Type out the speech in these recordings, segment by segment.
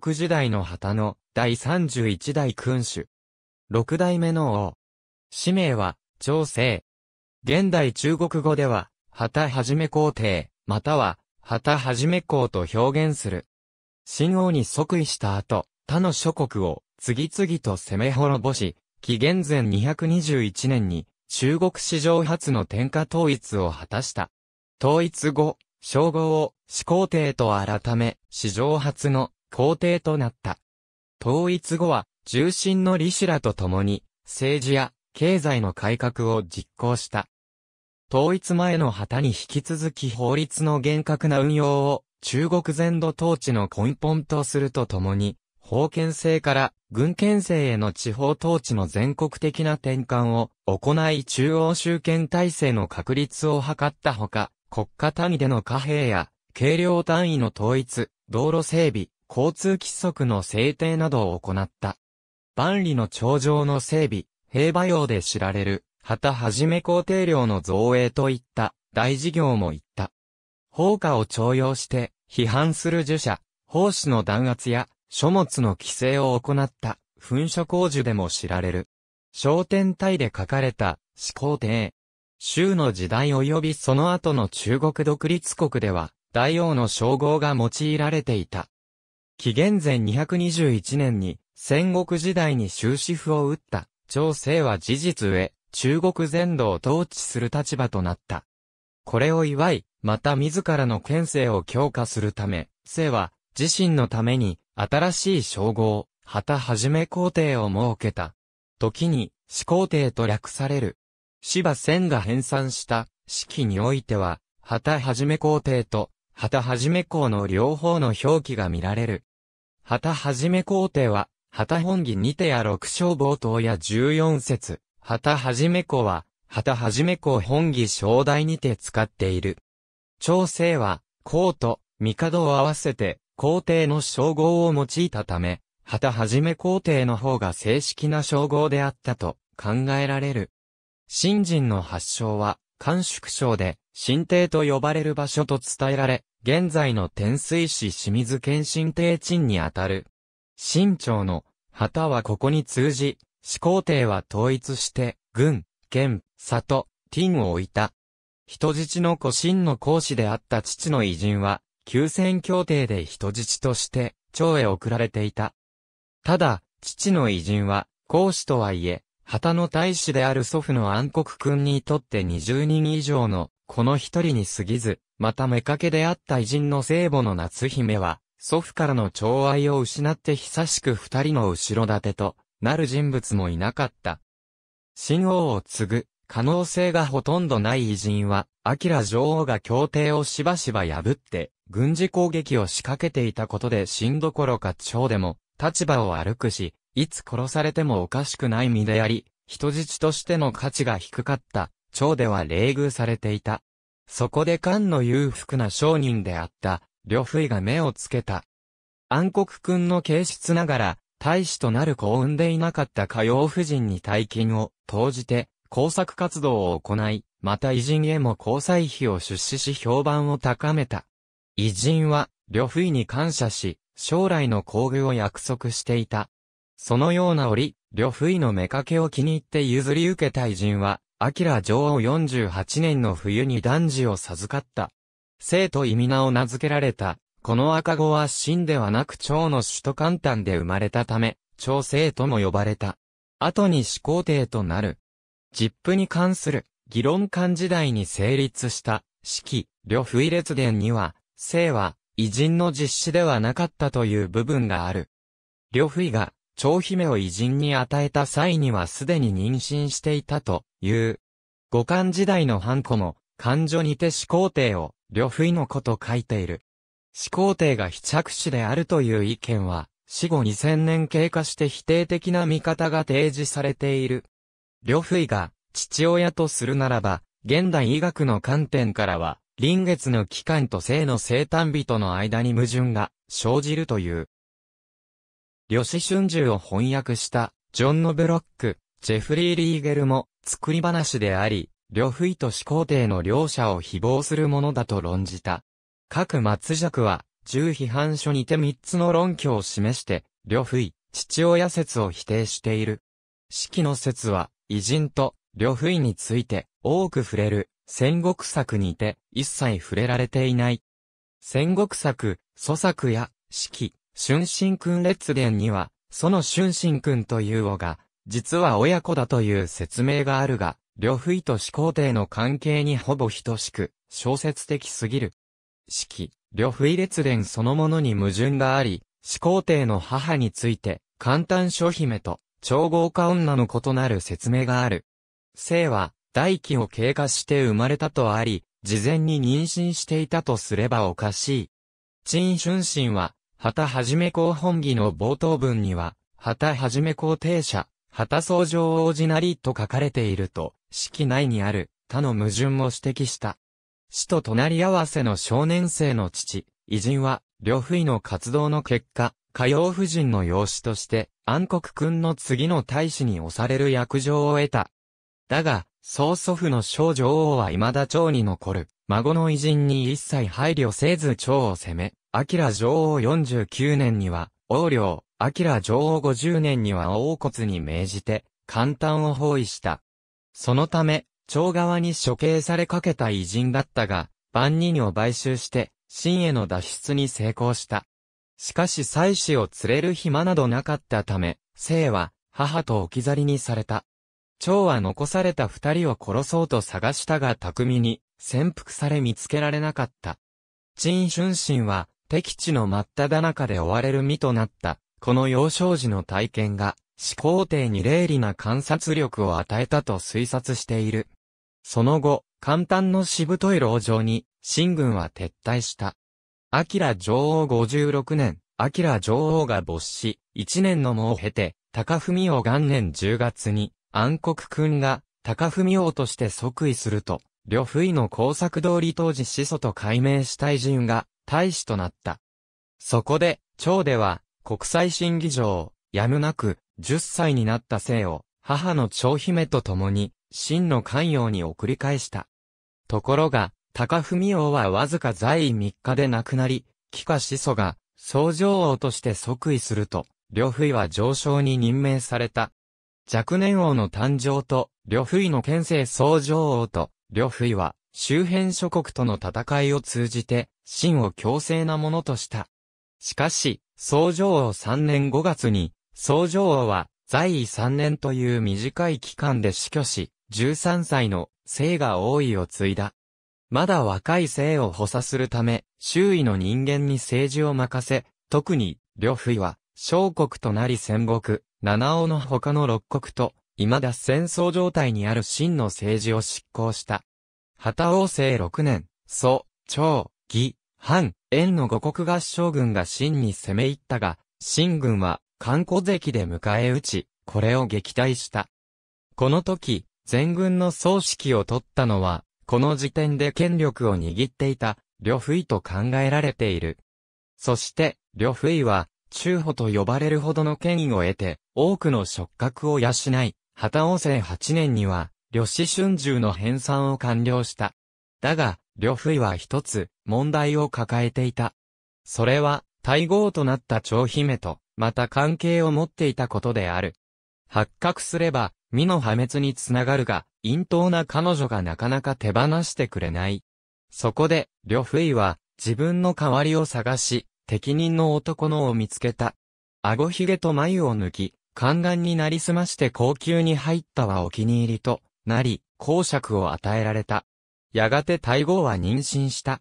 国時代の旗の第31代君主。六代目の王。氏名は、朝政。現代中国語では、旗はじめ皇帝、または、旗はじめ皇と表現する。新王に即位した後、他の諸国を次々と攻め滅ぼし、紀元前221年に中国史上初の天下統一を果たした。統一後、称号を始皇帝と改め、史上初の皇帝となった。統一後は、重臣の利子らと共に、政治や経済の改革を実行した。統一前の旗に引き続き法律の厳格な運用を中国全土統治の根本とするとともに、封建制から軍権制への地方統治の全国的な転換を行い中央集権体制の確立を図ったほか、国家単位での貨幣や軽量単位の統一、道路整備、交通規則の制定などを行った。万里の長城の整備、兵馬俑で知られる、旗はじめ皇帝領の造営といった大事業も行った。放火を徴用して批判する儒者、奉仕の弾圧や書物の規制を行った噴書工事でも知られる。商店体で書かれた始皇帝。周の時代及びその後の中国独立国では、大王の称号が用いられていた。紀元前221年に戦国時代に終止符を打った朝政は事実上、中国全土を統治する立場となった。これを祝い、また自らの権勢を強化するため、政は自身のために新しい称号、旗はじめ皇帝を設けた。時に始皇帝と略される。芝仙が編纂した式においては、旗はじめ皇帝と旗はじめ校の両方の表記が見られる。旗はじめ校廷は、旗本義にてや六章冒頭や十四節、旗はじめ校は、旗はじめ校本義正代にて使っている。調整は、公と、帝を合わせて、皇帝の称号を用いたため、旗はじめ皇帝の方が正式な称号であったと考えられる。新人の発祥は、官宿省で、新帝と呼ばれる場所と伝えられ、現在の天水市清水県新帝鎮にあたる。新朝の旗はここに通じ、始皇帝は統一して、軍、県、里、鎮を置いた。人質の古神の講師であった父の偉人は、休戦協定で人質として、朝へ送られていた。ただ、父の偉人は、講師とはいえ、旗の大使である祖父の暗黒君にとって20人以上のこの一人に過ぎず、また妾であった偉人の聖母の夏姫は、祖父からの寵愛を失って久しく二人の後ろ盾となる人物もいなかった。新王を継ぐ可能性がほとんどない偉人は、明女王が協定をしばしば破って、軍事攻撃を仕掛けていたことで死んどころか地でも立場を歩くし、いつ殺されてもおかしくない身であり、人質としての価値が低かった朝では冷遇されていた。そこで漢の裕福な商人であった、呂不韋が目をつけた。暗黒君の軽質ながら、大使となる子を産んでいなかったか養婦人に大金を投じて、工作活動を行い、また偉人へも交際費を出資し評判を高めた。偉人は、呂不韋に感謝し、将来の工具を約束していた。そのような折、呂不韋の目けを気に入って譲り受けた偉人は、アキラ女王48年の冬に男児を授かった。生と意味名を名付けられた。この赤子は真ではなく蝶の首都簡単で生まれたため、蝶生とも呼ばれた。後に始皇帝となる。ジップに関する議論官時代に成立した式、呂不意列伝には、生は偉人の実施ではなかったという部分がある。呂不意が蝶姫を偉人に与えた際にはすでに妊娠していたという五漢時代の半庫も、漢女にて始皇帝を、呂不韋の子と書いている。始皇帝が非着手であるという意見は、死後2000年経過して否定的な見方が提示されている。呂不韋が、父親とするならば、現代医学の観点からは、臨月の期間と生の生誕日との間に矛盾が生じるという。呂氏春秋を翻訳した、ジョン・ノブロック、ジェフリー・リーゲルも、作り話であり、呂不韋と始皇帝の両者を誹謗するものだと論じた。各末尺は、重批判書にて三つの論拠を示して、呂不韋、父親説を否定している。季の説は、偉人と、呂不韋について、多く触れる、戦国策にて、一切触れられていない。戦国策、祖作や、季、春神君列伝には、その春神君という語が、実は親子だという説明があるが、呂不韋と始皇帝の関係にほぼ等しく、小説的すぎる。式、呂不韋列伝そのものに矛盾があり、始皇帝の母について、簡単書姫と、超豪華女の異なる説明がある。生は、大気を経過して生まれたとあり、事前に妊娠していたとすればおかしい。陳春心は、旗はじめ公本義の冒頭文には、旗はじめ公定者、旗僧上王子なりと書かれていると、式内にある他の矛盾も指摘した。死と隣り合わせの少年生の父、偉人は、両夫位の活動の結果、歌謡夫人の養子として、暗黒君の次の大使に押される役場を得た。だが、曽祖父の小女王は未だ蝶に残る、孫の偉人に一切配慮せず蝶を攻め、明女王49年には、王領、明女王50年には王骨に命じて、簡単を包囲した。そのため、長側に処刑されかけた偉人だったが、万人を買収して、真への脱出に成功した。しかし妻子を連れる暇などなかったため、生は、母と置き去りにされた。蝶は残された二人を殺そうと探したが巧みに、潜伏され見つけられなかった。陳春心は、敵地の真っ只中で追われる身となった、この幼少時の体験が、始皇帝に霊利な観察力を与えたと推察している。その後、簡単のしぶとい牢城に、新軍は撤退した。アキラ女王56年、アキラ女王が没死、1年の間を経て、高文王元年10月に、暗黒君が、高文王として即位すると、呂不意の工作通り当時始祖と改名した偉人が、大使となった。そこで、長では、国際審議場、やむなく、10歳になった生を、母の長姫と共に、真の寛容に送り返した。ところが、高文王はわずか在位3日で亡くなり、帰化始祖が、総上王として即位すると、呂不韋は上昇に任命された。若年王の誕生と、呂不韋の県政総上王と、呂不韋は、周辺諸国との戦いを通じて、秦を強制なものとした。しかし、宗上王3年5月に、宗上王は、在位3年という短い期間で死去し、13歳の生が王位を継いだ。まだ若い生を補佐するため、周囲の人間に政治を任せ、特に、呂不韋は、小国となり戦国、七尾の他の六国と、未だ戦争状態にある秦の政治を執行した。旗王政六年、蘇、張、魏、藩、縁の五国合将軍が秦に攻め入ったが、秦軍は、観古関で迎え撃ち、これを撃退した。この時、全軍の総指揮を取ったのは、この時点で権力を握っていた、呂不意と考えられている。そして、呂不意は、中保と呼ばれるほどの権威を得て、多くの触覚を養い、旗王政八年には、呂氏春秋の編纂を完了した。だが、呂不意は一つ、問題を抱えていた。それは、大号となった長姫と、また関係を持っていたことである。発覚すれば、身の破滅につながるが、陰頭な彼女がなかなか手放してくれない。そこで、呂不意は、自分の代わりを探し、適任の男のを見つけた。顎ひげと眉を抜き、宦官になりすまして高級に入ったはお気に入りと、なり、公爵を与えられた。やがて大号は妊娠した。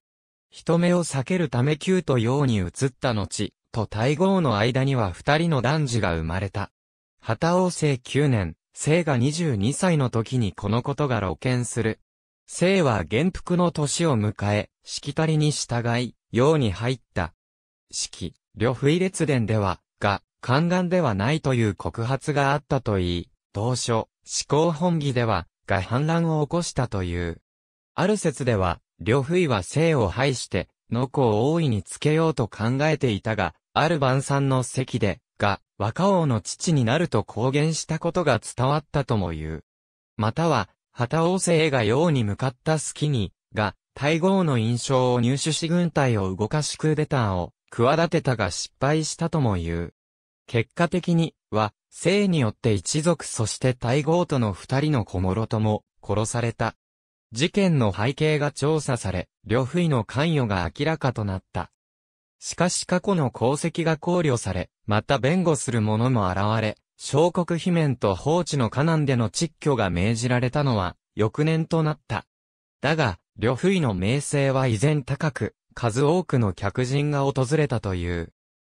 人目を避けるため旧と陽に移った後、と大号の間には二人の男児が生まれた。旗王政9年、生が22歳の時にこのことが露見する。生は元服の年を迎え、しきたりに従い、陽に入った。式、旅不意列伝では、が、宦官ではないという告発があったといい、同書、思考本義では、が反乱を起こしたという。ある説では、呂不韋は生を排して、の子を大いにつけようと考えていたが、ある晩餐の席で、が、若王の父になると公言したことが伝わったとも言う。または、旗王政が王に向かった隙に、が、大豪の印象を入手し軍隊を動かしクーデターを企てたが失敗したとも言う。結果的に、は、生によって一族そして大豪との二人の小諸とも殺された。事件の背景が調査され、呂不韋の関与が明らかとなった。しかし過去の功績が考慮され、また弁護する者も現れ、小国罷免と法治の河南での窒居が命じられたのは、翌年となった。だが、呂不韋の名声は依然高く、数多くの客人が訪れたという。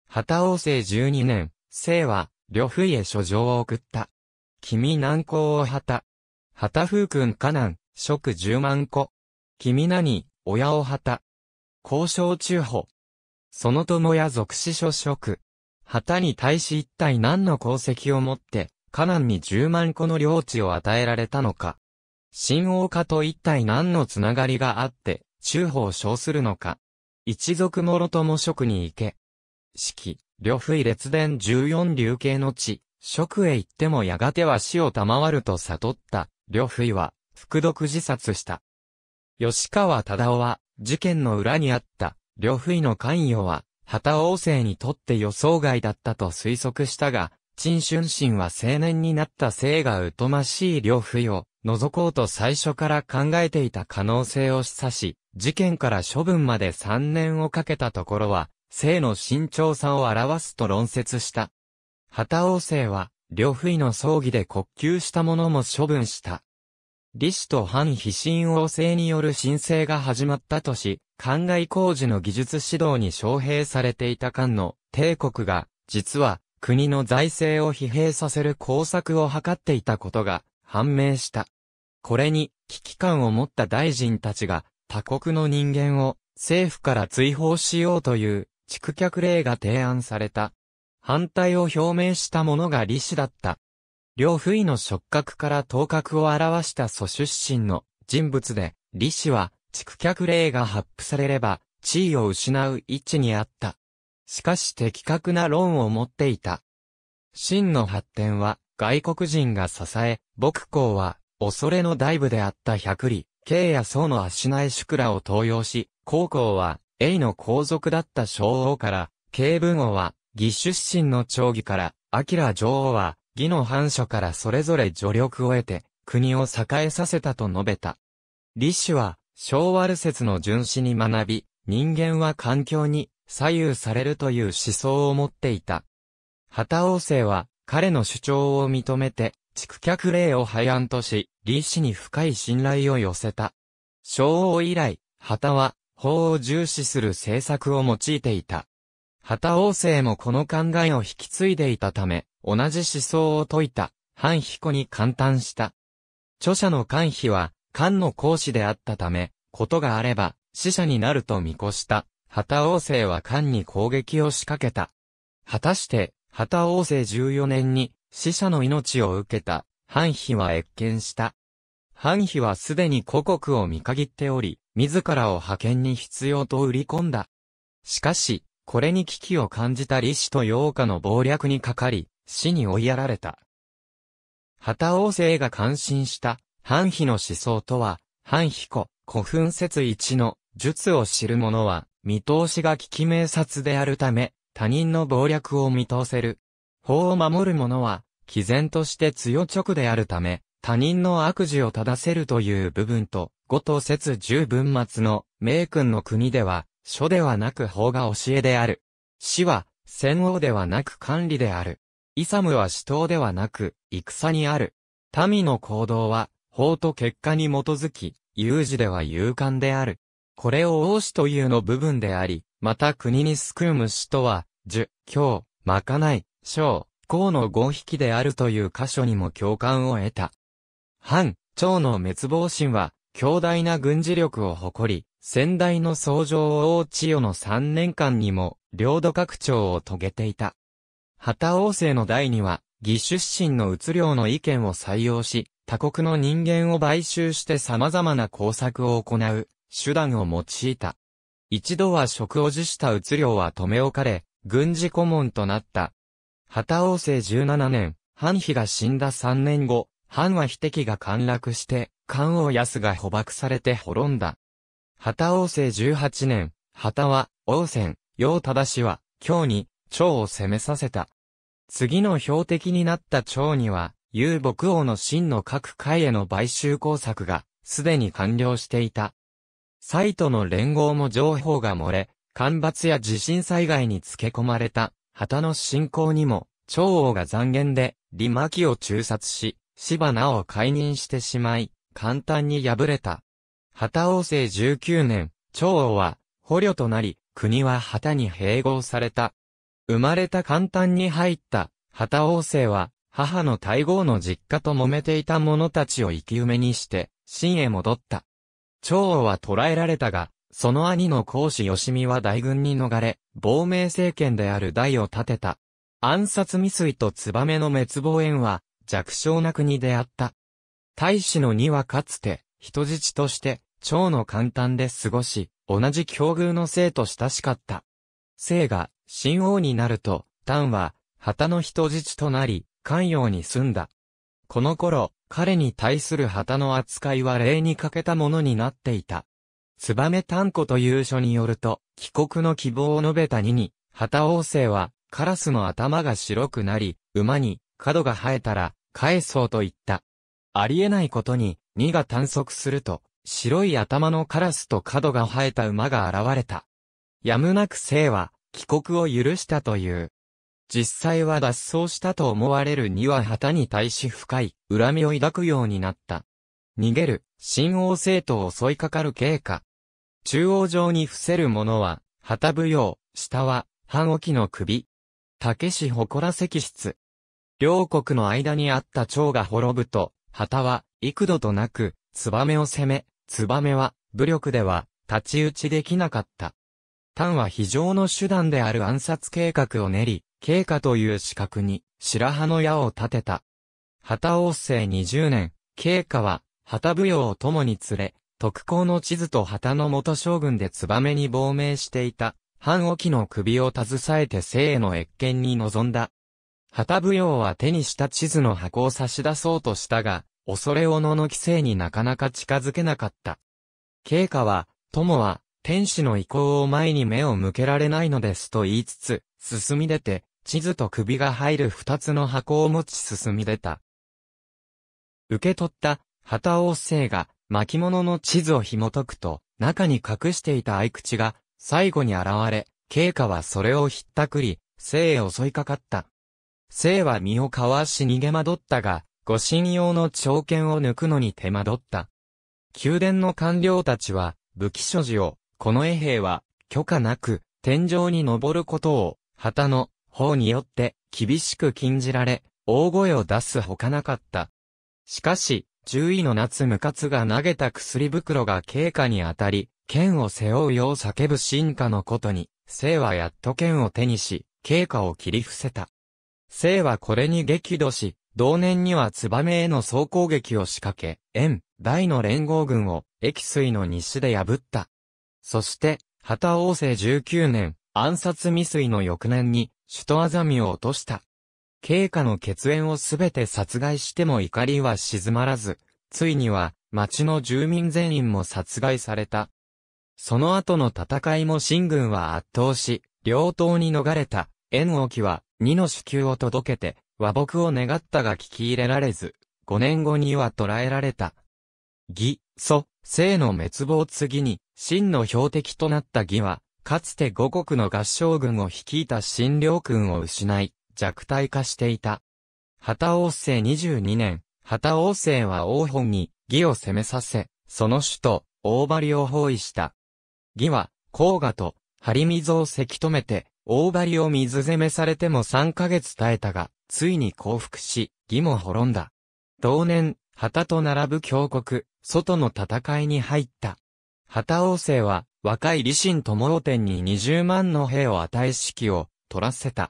旗王政12年、生は、呂不韋へ書状を送った。君難攻を果た。風君河南、食十万個。君何、親を果た。交渉中保。その友や属子諸職。旗に対し一体何の功績をもって、カナンに十万個の領地を与えられたのか。新王家と一体何のつながりがあって、中保を称するのか。一族もろとも職に行け。式。呂不意列伝14流刑の地、職へ行ってもやがては死を賜ると悟った、呂不意は、服毒自殺した。吉川忠夫は、事件の裏にあった、呂不意の関与は、旗王政にとって予想外だったと推測したが、陳春心は青年になった性が疎ましい呂不意を、覗こうと最初から考えていた可能性を示唆し、事件から処分まで3年をかけたところは、性の慎重さを表すと論説した。旗王政は、呂不韋の葬儀で国給したものも処分した。李氏と反非親王政による申請が始まったとし、灌漑工事の技術指導に招聘されていた間の帝国が、実は国の財政を疲弊させる工作を図っていたことが判明した。これに危機感を持った大臣たちが他国の人間を政府から追放しようという畜脚令が提案された。反対を表明した者が李氏だった。両不意の触覚から頭角を表した祖出身の人物で、李氏は、畜脚令が発布されれば、地位を失う位置にあった。しかし的確な論を持っていた。真の発展は、外国人が支え、牧校は、恐れの大部であった百里、慶や宋の足苗宿らを登用し、高校は、英の皇族だった昭王から、慶文王は、義出身の長義から、明女王は、義の藩所からそれぞれ助力を得て、国を栄えさせたと述べた。李氏は、昭和ル説の巡視に学び、人間は環境に左右されるという思想を持っていた。旗王政は、彼の主張を認めて、築脚令を廃案とし、李氏に深い信頼を寄せた。昭王以来、旗は、法を重視する政策を用いていた。旗王政もこの考えを引き継いでいたため、同じ思想を説いた、反彦に感嘆した。著者の関比は、漢の講師であったため、ことがあれば、死者になると見越した。旗王政は漢に攻撃を仕掛けた。果たして、旗王政14年に、死者の命を受けた、反比は越見した。反比はすでに故国を見限っており、自らを派遣に必要と売り込んだ。しかし、これに危機を感じた李氏と陽華の謀略にかかり、死に追いやられた。旗王政が感心した、藩妃の思想とは、範子、古墳説一の術を知る者は、見通しが危き明察であるため、他人の謀略を見通せる。法を守る者は、毅然として強直であるため、他人の悪事を正せるという部分と、五と節十文末の、名君の国では、書ではなく法が教えである。死は、戦王ではなく管理である。イサムは死闘ではなく、戦にある。民の行動は、法と結果に基づき、有事では勇敢である。これを王子というの部分であり、また国に救う虫とは、樹、教、まかない、小、公の合匹であるという箇所にも共感を得た。反、蝶の滅亡心は、強大な軍事力を誇り、先代の創上王千代の3年間にも、領土拡張を遂げていた。旗王政の代には、義出身のう領の意見を採用し、他国の人間を買収して様々な工作を行う、手段を用いた。一度は職を辞したう領は留め置かれ、軍事顧問となった。旗王政17年、半妃が死んだ3年後、藩は秀樹が陥落して、関王安が捕獲されて滅んだ。旗王政18年、旗は、王戦、陽忠氏は、京に、長を攻めさせた。次の標的になった長には、遊牧王の真の各界への買収工作が、すでに完了していた。サイトの連合も情報が漏れ、干ばつや地震災害に付け込まれた、旗の侵攻にも、長王が残言で、李牧を中殺し、柴名を解任してしまい、簡単に敗れた。旗王政19年、長王は捕虜となり、国は旗に併合された。生まれた簡単に入った旗王政は、母の大号の実家と揉めていた者たちを生き埋めにして、真へ戻った。長王は捕らえられたが、その兄の孔子吉見は大軍に逃れ、亡命政権である大を立てた。暗殺未遂と燕の滅亡縁は、弱小な国であった。大使の2はかつて、人質として、蝶の簡単で過ごし、同じ境遇の生と親しかった。生が、新王になると、丹は、旗の人質となり、関陽に住んだ。この頃、彼に対する旗の扱いは礼に欠けたものになっていた。ツバメ丹子という書によると、帰国の希望を述べた2に、旗王政は、カラスの頭が白くなり、馬に、角が生えたら、返そうと言った。ありえないことに、2が探索すると、白い頭のカラスと角が生えた馬が現れた。やむなく生は、帰国を許したという。実際は脱走したと思われる2は旗に対し深い恨みを抱くようになった。逃げる、新王生とを襲いかかる経過。中央上に伏せる者は、旗舞踊、下は、半沖の首。竹市誇ら石室。両国の間にあった蝶が滅ぶと、旗は、幾度となく、燕を攻め、燕は、武力では、立ち打ちできなかった。丹は非常の手段である暗殺計画を練り、経過という資格に、白羽の矢を立てた。旗王政20年、経過は、旗舞踊を共に連れ、特攻の地図と旗の元将軍で燕に亡命していた、半沖の首を携えて生への越見に臨んだ。旗舞踊は手にした地図の箱を差し出そうとしたが、恐れおのの規制になかなか近づけなかった。陛下は、友は、天使の意向を前に目を向けられないのですと言いつつ、進み出て、地図と首が入る二つの箱を持ち進み出た。受け取った、旗王星が、巻物の地図を紐解くと、中に隠していた合口が、最後に現れ、陛下はそれをひったくり、生へ襲いかかった。生は身をかわし逃げ惑ったが、護身用の長剣を抜くのに手間取った。宮殿の官僚たちは、武器所持を、この衛兵は、許可なく、天井に登ることを、旗の方によって、厳しく禁じられ、大声を出すほかなかった。しかし、獣医の夏無活が投げた薬袋が経過に当たり、剣を背負うよう叫ぶ進化のことに、生はやっと剣を手にし、経過を切り伏せた。生はこれに激怒し、同年にはツバメへの総攻撃を仕掛け、円、大の連合軍を、液水の西で破った。そして、旗王政19年、暗殺未遂の翌年に、首都アザミを落とした。経過の血縁をすべて殺害しても怒りは静まらず、ついには、町の住民全員も殺害された。その後の戦いも新軍は圧倒し、両党に逃れた。縁起は、二の子宮を届けて、和睦を願ったが聞き入れられず、5年後には捕らえられた。義、祖、生の滅亡次に、真の標的となった義は、かつて五国の合唱軍を率いた新領軍を失い、弱体化していた。旗王政22年、旗王政は王本に義を攻めさせ、その首都、大張を包囲した。義は、甲賀と、張見をせき止めて、大張を水攻めされても3ヶ月耐えたが、ついに降伏し、義も滅んだ。同年、旗と並ぶ峡国、外の戦いに入った。旗王政は、若い李信友王天に20万の兵を与え指揮を、取らせた。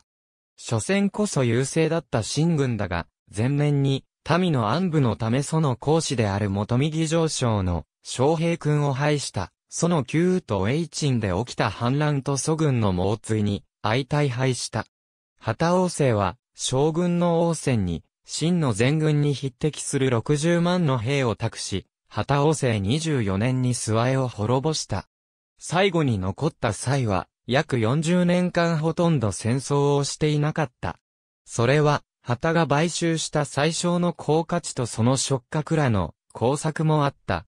初戦こそ優勢だった新軍だが、前面に、民の安部のためその講師である元右上将の、昌平君を廃した。その旧都エイチンで起きた反乱と祖軍の猛追に、相対敗した。旗王政は、将軍の王政に、真の全軍に匹敵する60万の兵を託し、旗王政24年に諏訪を滅ぼした。最後に残った際は、約40年間ほとんど戦争をしていなかった。それは、旗が買収した最小の高価値とその触覚らの工作もあった。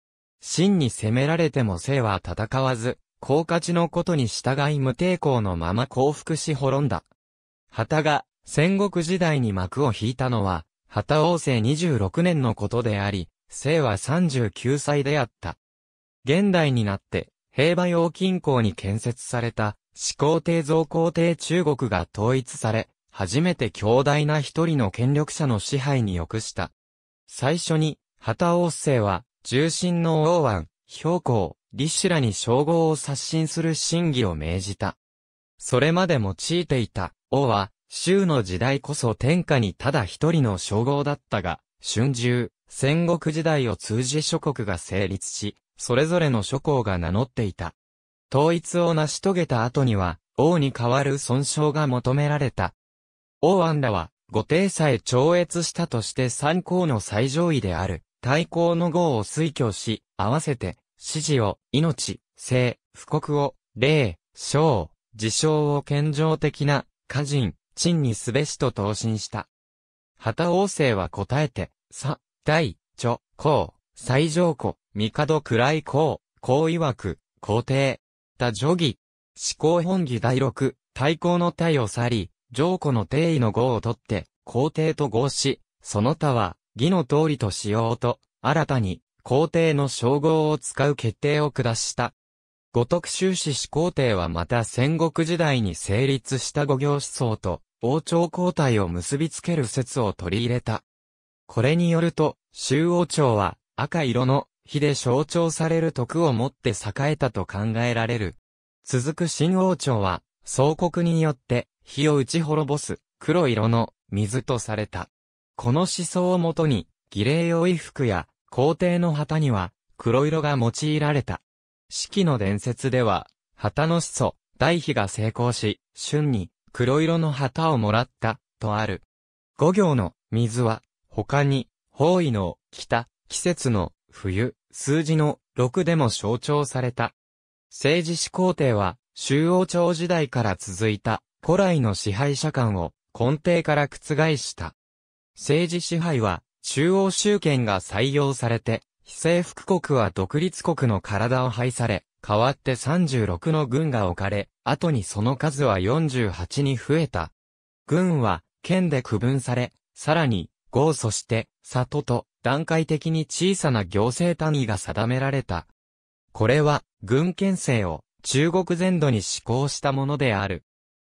真に攻められても生は戦わず、高価値のことに従い無抵抗のまま降伏し滅んだ。旗が戦国時代に幕を引いたのは、旗王政26年のことであり、生は39歳であった。現代になって、平和洋近郊に建設された、始皇帝造皇帝中国が統一され、初めて強大な一人の権力者の支配に抑した。最初に、旗王政は、重心の王安、標高、立志らに称号を刷新する審議を命じた。それまで用いていた、王は、周の時代こそ天下にただ一人の称号だったが、春秋、戦国時代を通じ諸国が成立し、それぞれの諸侯が名乗っていた。統一を成し遂げた後には、王に代わる尊称が求められた。王安らは、御帝さえ超越したとして三公の最上位である、対抗の号を推挙し、合わせて、指示を、命、性、布告を、霊、章、自称を健常的な、家人、陳にすべしと答申した。旗王政は答えて、さ、大、著、公、最上古、帝暗い公、公曰く、皇帝、他助義、思考本義第六、対抗の体を去り、上古の定位の号を取って、皇帝と合し、その他は、義の通りとしようと、新たに、皇帝の称号を使う決定を下した。五徳修士始皇帝はまた戦国時代に成立した五行思想と、王朝交代を結びつける説を取り入れた。これによると、周王朝は赤色の火で象徴される徳をもって栄えたと考えられる。続く新王朝は、総国によって火を打ち滅ぼす黒色の水とされた。この思想をもとに、儀礼用衣服や皇帝の旗には黒色が用いられた。四季の伝説では、旗の始祖、大妃が成功し、春に黒色の旗をもらった、とある。五行の水は、他に、方位の北、季節の冬、数字の6でも象徴された。政治始皇帝は、周王朝時代から続いた古来の支配者間を根底から覆した。政治支配は中央集権が採用されて、非政府国は独立国の体を廃され、代わって36の軍が置かれ、後にその数は48に増えた。軍は県で区分され、さらに、豪そして里と段階的に小さな行政単位が定められた。これは軍権政を中国全土に施行したものである。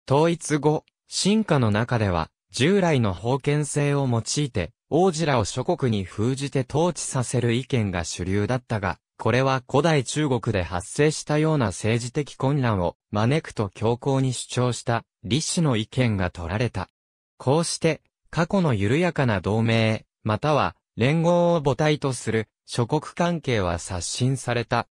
統一後、進化の中では従来の封建制を用いて、王子らを諸国に封じて統治させる意見が主流だったが、これは古代中国で発生したような政治的混乱を招くと強硬に主張した李氏の意見が取られた。こうして、過去の緩やかな同盟、または連合を母体とする諸国関係は刷新された。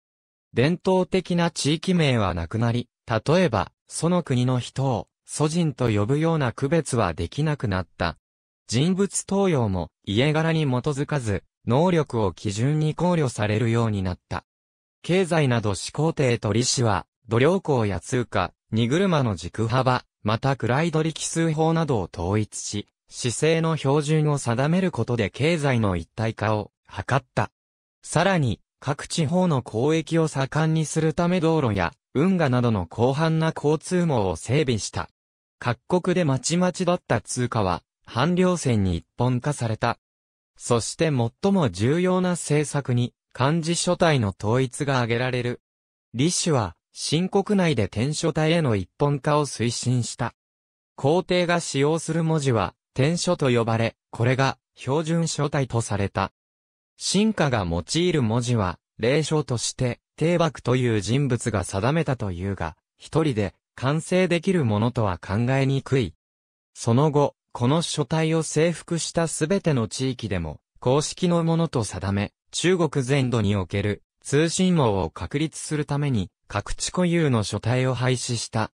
伝統的な地域名はなくなり、例えば、その国の人を祖人と呼ぶような区別はできなくなった。人物登用も家柄に基づかず、能力を基準に考慮されるようになった。経済など始皇帝と利子は、土量工や通貨、荷車の軸幅、また位取り奇数法などを統一し、姿勢の標準を定めることで経済の一体化を図った。さらに、各地方の交易を盛んにするため道路や運河などの広範な交通網を整備した。各国でまちまちだった通貨は、半量線に一本化された。そして最も重要な政策に、漢字書体の統一が挙げられる。李氏は、新国内で天書体への一本化を推進した。皇帝が使用する文字は、天書と呼ばれ、これが、標準書体とされた。進化が用いる文字は、霊書として、帝幕という人物が定めたというが、一人で、完成できるものとは考えにくい。その後、この書体を征服したすべての地域でも、公式のものと定め、中国全土における通信網を確立するために、各地固有の書体を廃止した。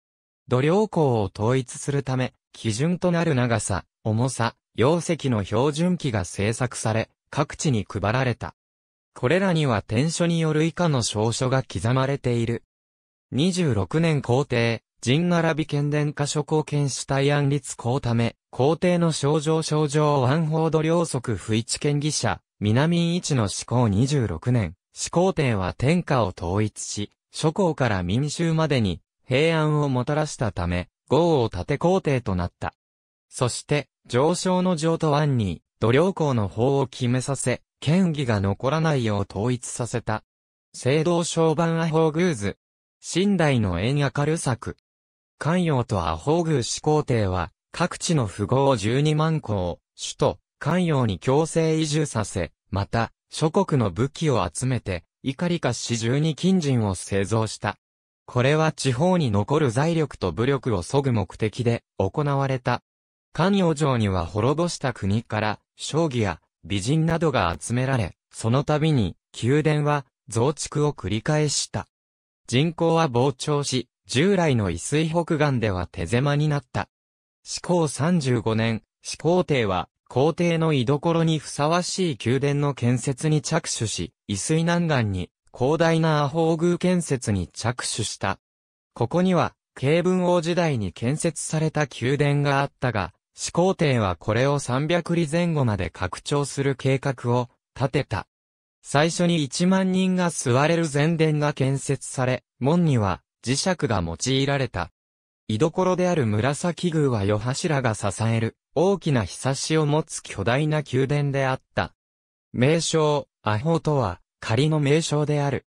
土量港を統一するため、基準となる長さ、重さ、容積の標準機が製作され、各地に配られた。これらには天書による以下の証書が刻まれている。26年皇帝、人並び県殿下諸公権主体案立公ため、皇帝の症状症状安法度両則不一権議者、南一の始皇26年、始皇帝は天下を統一し、諸公から民衆までに平安をもたらしたため、豪を立て皇帝となった。そして、上昇の上と案に、土良公の法を決めさせ、権議が残らないよう統一させた。聖堂昇番阿法偶図。新代の縁明る作。関陽と阿宝宮始皇帝は、各地の富豪12万個を、首都、関陽に強制移住させ、また、諸国の武器を集めて、イカリカ市中に金人を製造した。これは地方に残る財力と武力を削ぐ目的で行われた。関陽城には滅ぼした国から将棋や美人などが集められ、その度に宮殿は増築を繰り返した。人口は膨張し、従来の伊水北岸では手狭になった。始皇35年、始皇帝は、皇帝の居所にふさわしい宮殿の建設に着手し、伊水南岸に、広大な阿宝宮建設に着手した。ここには、慶文王時代に建設された宮殿があったが、始皇帝はこれを300里前後まで拡張する計画を立てた。最初に1万人が座れる前殿が建設され、門には磁石が用いられた。居所である紫宮は夜柱が支える、大きな日差しを持つ巨大な宮殿であった。名称、アホとは、仮の名称である。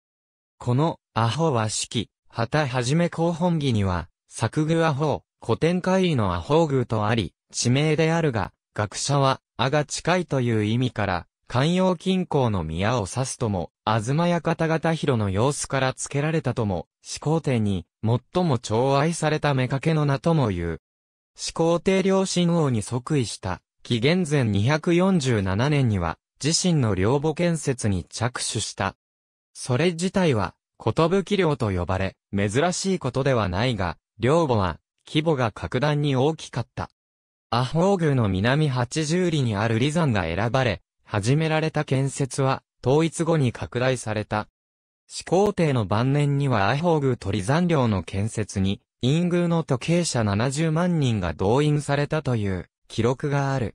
この、アホは四季、旗はじめ広本儀には、作具アホ、古典会議のアホ宮とあり、地名であるが、学者は、あが近いという意味から、関陽近郊の宮を指すとも、東館方広の様子から付けられたとも、始皇帝に、最も寵愛された妾の名とも言う。始皇帝両親王に即位した、紀元前247年には、自身の両母建設に着手した。それ自体は、ことぶき領と呼ばれ、珍しいことではないが、両母は、規模が格段に大きかった。阿ホ宮の南八十里にある離山が選ばれ、始められた建設は、統一後に拡大された。始皇帝の晩年には愛宝宮取残領の建設に、陰宮の時計者70万人が動員されたという記録がある。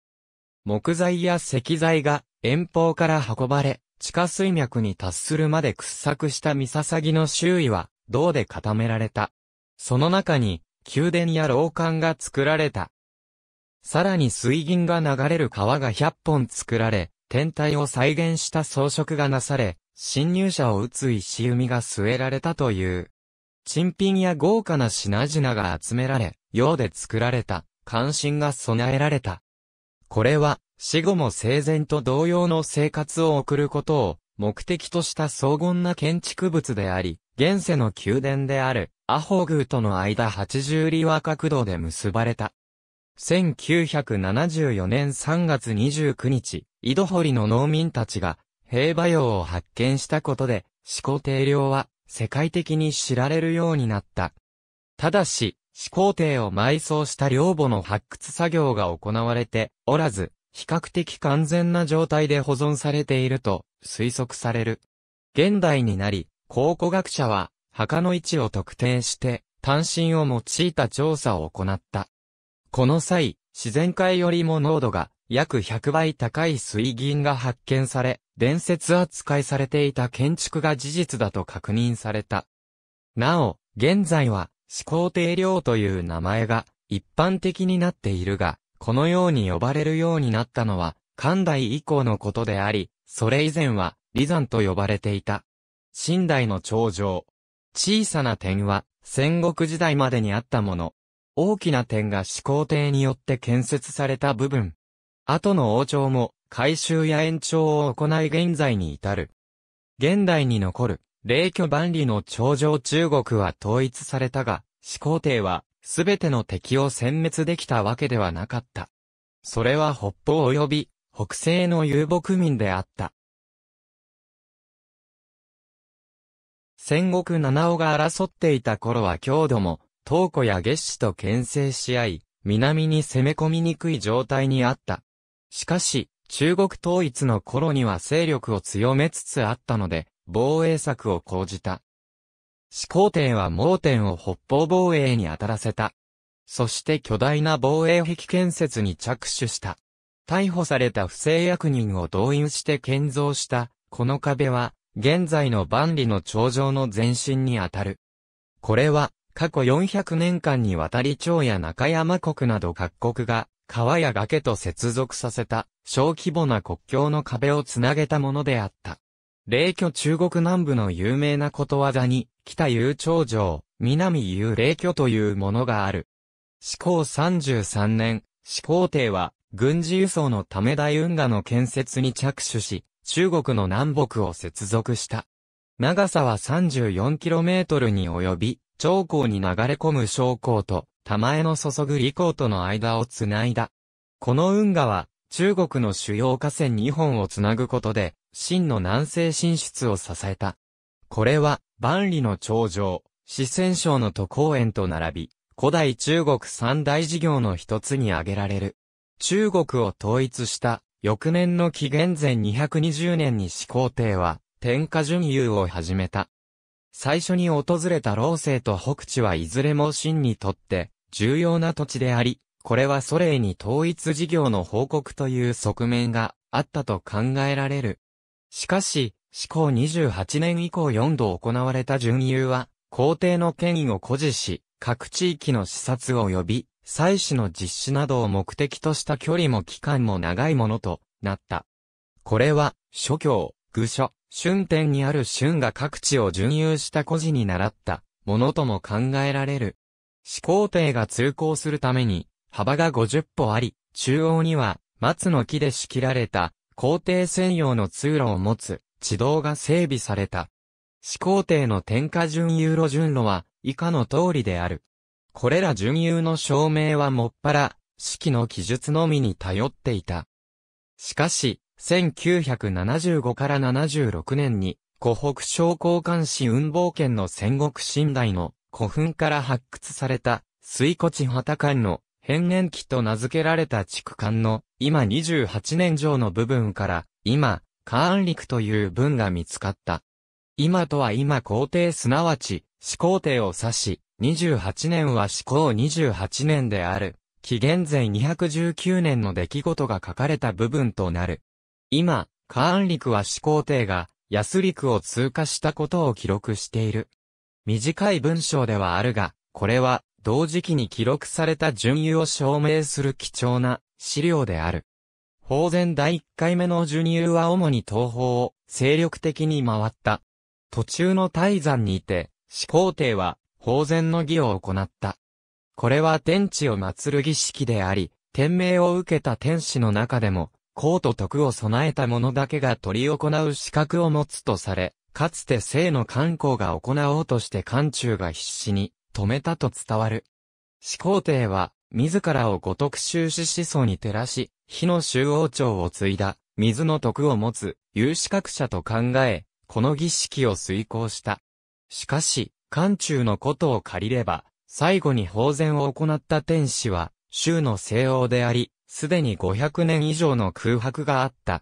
木材や石材が遠方から運ばれ、地下水脈に達するまで掘削した三笹ギの周囲は銅で固められた。その中に宮殿や廊下が作られた。さらに水銀が流れる川が100本作られ、天体を再現した装飾がなされ、侵入者を撃つ石弓が据えられたという。珍品や豪華な品々が集められ、用で作られた、関心が備えられた。これは、死後も生前と同様の生活を送ることを目的とした荘厳な建築物であり、現世の宮殿であるアホグーとの間80里和角道で結ばれた1974年3月29日、井戸掘りの農民たちが、平馬洋を発見したことで、始皇帝陵は、世界的に知られるようになった。ただし、始皇帝を埋葬した陵墓の発掘作業が行われておらず、比較的完全な状態で保存されていると推測される。現代になり、考古学者は墓の位置を特定して、単身を用いた調査を行った。この際、自然界よりも濃度が約100倍高い水銀が発見され、伝説扱いされていた建築が事実だと確認された。なお、現在は、始皇帝陵という名前が一般的になっているが、このように呼ばれるようになったのは、漢代以降のことであり、それ以前は、離山と呼ばれていた。寝代の頂上。小さな点は、戦国時代までにあったもの。大きな点が始皇帝によって建設された部分。後の王朝も改修や延長を行い現在に至る。現代に残る、霊居万里の頂上中国は統一されたが、始皇帝は、すべての敵を殲滅できたわけではなかった。それは北方及び、北西の遊牧民であった。戦国七尾が争っていた頃は郷土も、東湖や月子と牽制し合い、南に攻め込みにくい状態にあった。しかし、中国統一の頃には勢力を強めつつあったので、防衛策を講じた。始皇帝は盲点を北方防衛に当たらせた。そして巨大な防衛壁建設に着手した。逮捕された不正役人を動員して建造した、この壁は、現在の万里の頂上の前身にあたる。これは、過去400年間にわたり町や中山国など各国が川や崖と接続させた小規模な国境の壁をつなげたものであった。霊居中国南部の有名なことわざに、北遊長城、南遊霊居というものがある。始皇33年、始皇帝は、軍事輸送のため大運河の建設に着手し、中国の南北を接続した。長さは 34km に及び、長江に流れ込む小江と、玉江の注ぐ理江との間をつないだ。この運河は、中国の主要河川2本をつなぐことで、秦の南西進出を支えた。これは、万里の長城、四川省の都公園と並び、古代中国三大事業の一つに挙げられる。中国を統一した、翌年の紀元前220年に始皇帝は、天下準優を始めた。最初に訪れた老生と北地はいずれも真にとって重要な土地であり、これはソ連に統一事業の報告という側面があったと考えられる。しかし、至高28年以降4度行われた巡遊は、皇帝の権威を誇示し、各地域の視察を呼び、祭祀の実施などを目的とした距離も期間も長いものとなった。これは、諸教、愚書、春天にある春が各地を巡遊した孤児に習ったものとも考えられる。始皇帝が通行するために幅が50歩あり、中央には松の木で仕切られた皇帝専用の通路を持つ地道が整備された。始皇帝の天下巡遊路順路は以下の通りである。これら巡遊の証明はもっぱら、式の記述のみに頼っていた。しかし、1975から76年に、湖北省交換市運房県の戦国寝台の古墳から発掘された、水古地畑館の変年期と名付けられた地区間の今28年上の部分から今、カーン陸という文が見つかった。今とは今皇帝すなわち始皇帝を指し、28年は始皇28年である。紀元前219年の出来事が書かれた部分となる。今、カーン陸は始皇帝が、ヤス陸を通過したことを記録している。短い文章ではあるが、これは、同時期に記録された順位を証明する貴重な資料である。法前第1回目の順位は主に東方を精力的に回った。途中の大山にいて、始皇帝は、法前の儀を行った。これは天地を祀る儀式であり、天命を受けた天使の中でも、公と徳を備えた者だけが取り行う資格を持つとされ、かつて聖の観光が行おうとして官中が必死に止めたと伝わる。始皇帝は、自らを五徳修士思想に照らし、火の周王朝を継いだ、水の徳を持つ、有資格者と考え、この儀式を遂行した。しかし、漢中のことを借りれば、最後に法然を行った天使は、州の西欧であり、すでに500年以上の空白があった。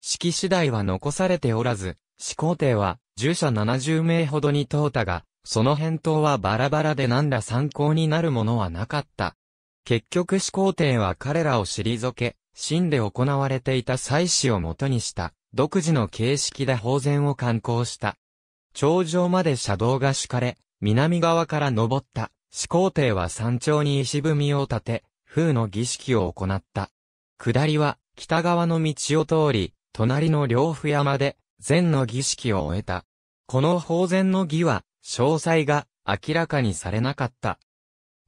式次第は残されておらず、始皇帝は、従者70名ほどに問うたが、その返答はバラバラで何ら参考になるものはなかった。結局始皇帝は彼らを退け、真で行われていた祭祀を元にした、独自の形式で法然を観光した。頂上まで車道が敷かれ、南側から登った、始皇帝は山頂に石踏みを立て、風の儀式を行った。下りは、北側の道を通り、隣の両府山で、禅の儀式を終えた。この法禅の儀は、詳細が明らかにされなかった。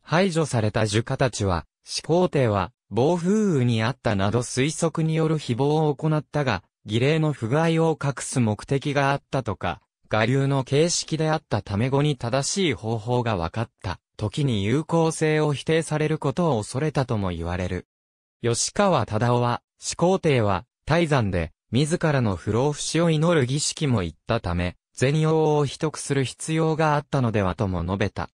排除された儒家たちは、始皇帝は、暴風雨にあったなど推測による誹謗を行ったが、儀礼の不具合を隠す目的があったとか、我流の形式であったため語に正しい方法が分かった。時に有効性を否定されることを恐れたとも言われる。吉川忠夫は、始皇帝は、泰山で、自らの不老不死を祈る儀式も言ったため、全容を秘匿する必要があったのではとも述べた。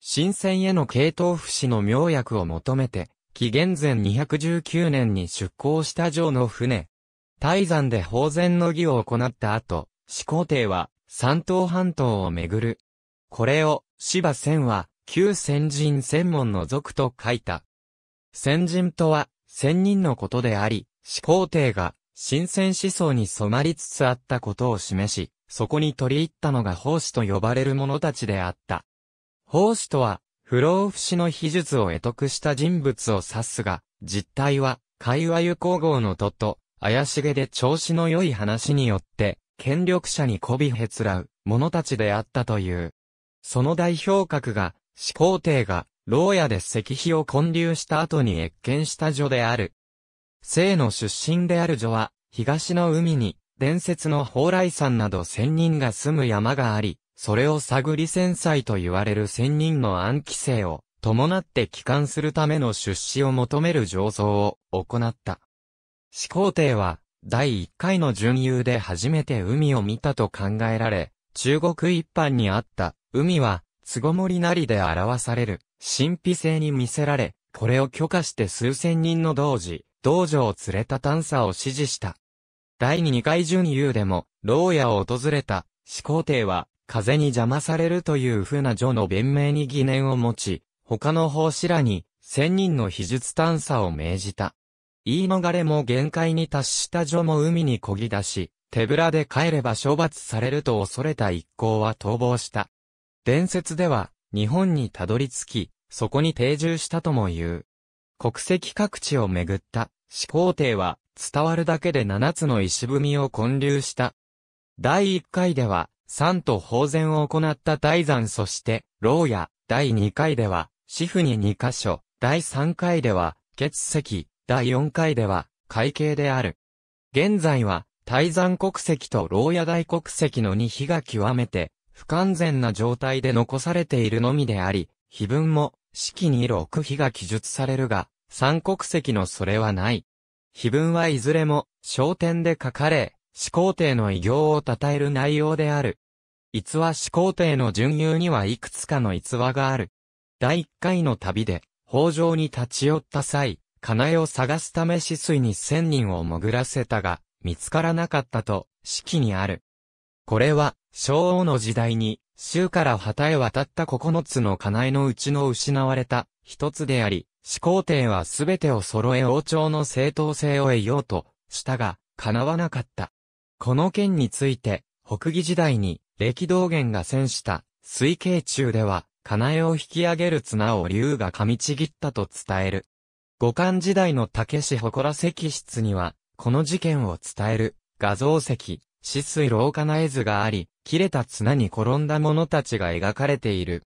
新鮮への系統不死の妙薬を求めて、紀元前219年に出港した城の船。泰山で宝然の儀を行った後、始皇帝は、三島半島をめぐる。これを、芝仙は、旧先人専門の族と書いた。先人とは、先人のことであり、始皇帝が、新鮮思想に染まりつつあったことを示し、そこに取り入ったのが奉仕と呼ばれる者たちであった。奉仕とは、不老不死の秘術を得得した人物を指すが、実態は、会話湯皇后のとと、怪しげで調子の良い話によって、権力者に媚びへつらう、者たちであったという。その代表格が、始皇帝が、牢屋で石碑を建立した後に越見した女である。生の出身である女は、東の海に、伝説の蓬莱山など仙人が住む山があり、それを探り戦災と言われる仙人の暗記性を伴って帰還するための出資を求める醸造を行った。始皇帝は第一回の巡遊で初めて海を見たと考えられ、中国一般にあった海は凄盛なりで表される、神秘性に見せられ、これを許可して数千人の同時、道場を連れた探査を支持した。第二回準優でも、牢屋を訪れた、始皇帝は、風に邪魔されるという風な女の弁明に疑念を持ち、他の法師らに、千人の秘術探査を命じた。言い逃れも限界に達した女も海に漕ぎ出し、手ぶらで帰れば処罰されると恐れた一行は逃亡した。伝説では、日本にたどり着き、そこに定住したとも言う。国籍各地を巡った始皇帝は、伝わるだけで七つの石踏みを建立した。第一回では、三と法然を行った大山そして、牢屋、第二回では、四婦に二箇所、第三回では、血石、第四回では、会計である。現在は、大山国籍と牢屋大国籍の二比が極めて不完全な状態で残されているのみであり、碑文も、式に六碑が記述されるが、三国籍のそれはない。碑文はいずれも、焦点で書かれ、始皇帝の偉業を称える内容である。逸話始皇帝の巡遊にはいくつかの逸話がある。第一回の旅で、北条に立ち寄った際、金を探すため死水に千人を潜らせたが、見つからなかったと、式にある。これは、昭王の時代に、州から旗へ渡った九つの金井のうちの失われた一つであり、始皇帝はすべてを揃え王朝の正当性を得ようとしたが、叶わなかった。この件について、北魏時代に、歴道元が戦した水系中では、金井を引き上げる綱を竜が噛みちぎったと伝える。五漢時代の武士祠石室には、この事件を伝える画像石、死水廊下な絵図があり、切れた綱に転んだ者たちが描かれている。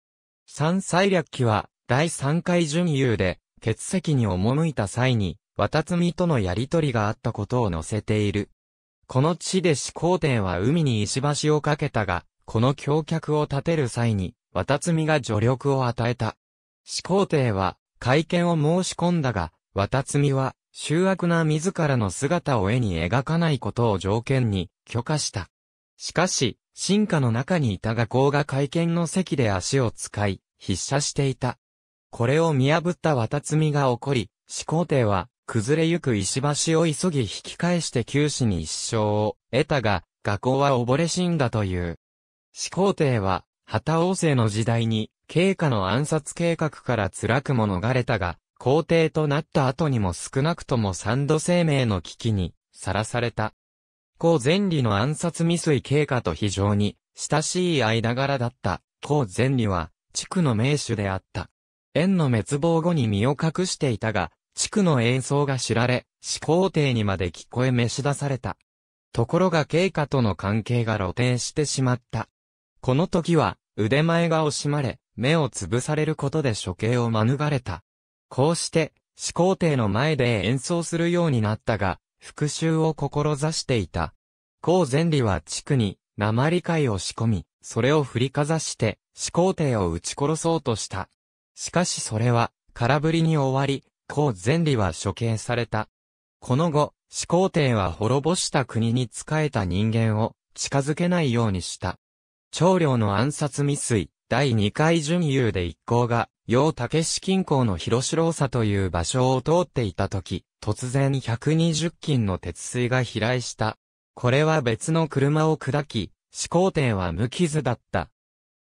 三歳略記は、第三回準優で、血石に赴いた際に、渡積とのやりとりがあったことを載せている。この地で始皇帝は海に石橋を架けたが、この橋脚を建てる際に、渡積が助力を与えた。始皇帝は、会見を申し込んだが、渡積は、醜悪な自らの姿を絵に描かないことを条件に、許可した。しかし、進化の中にいた学校が会見の席で足を使い、筆写していた。これを見破った綿積みが起こり、始皇帝は、崩れゆく石橋を急ぎ引き返して九死に一生を得たが、学校は溺れ死んだという。始皇帝は、旗王政の時代に、経過の暗殺計画から辛くも逃れたが、皇帝となった後にも少なくとも三度生命の危機に、さらされた。高前理の暗殺未遂経過と非常に親しい間柄だった高前理は地区の名手であった。縁の滅亡後に身を隠していたが、地区の演奏が知られ、始皇帝にまで聞こえ召し出された。ところが経過との関係が露呈してしまった。この時は腕前が惜しまれ、目を潰されることで処刑を免れた。こうして、始皇帝の前で演奏するようになったが、復讐を志していた。孔前理は地区に鉛貝を仕込み、それを振りかざして、始皇帝を撃ち殺そうとした。しかしそれは、空振りに終わり、孔前理は処刑された。この後、始皇帝は滅ぼした国に仕えた人間を近づけないようにした。長領の暗殺未遂、第2回準優で一行が、楊武志近郊の広城佐という場所を通っていた時、突然120斤の鉄水が飛来した。これは別の車を砕き、始皇帝は無傷だった。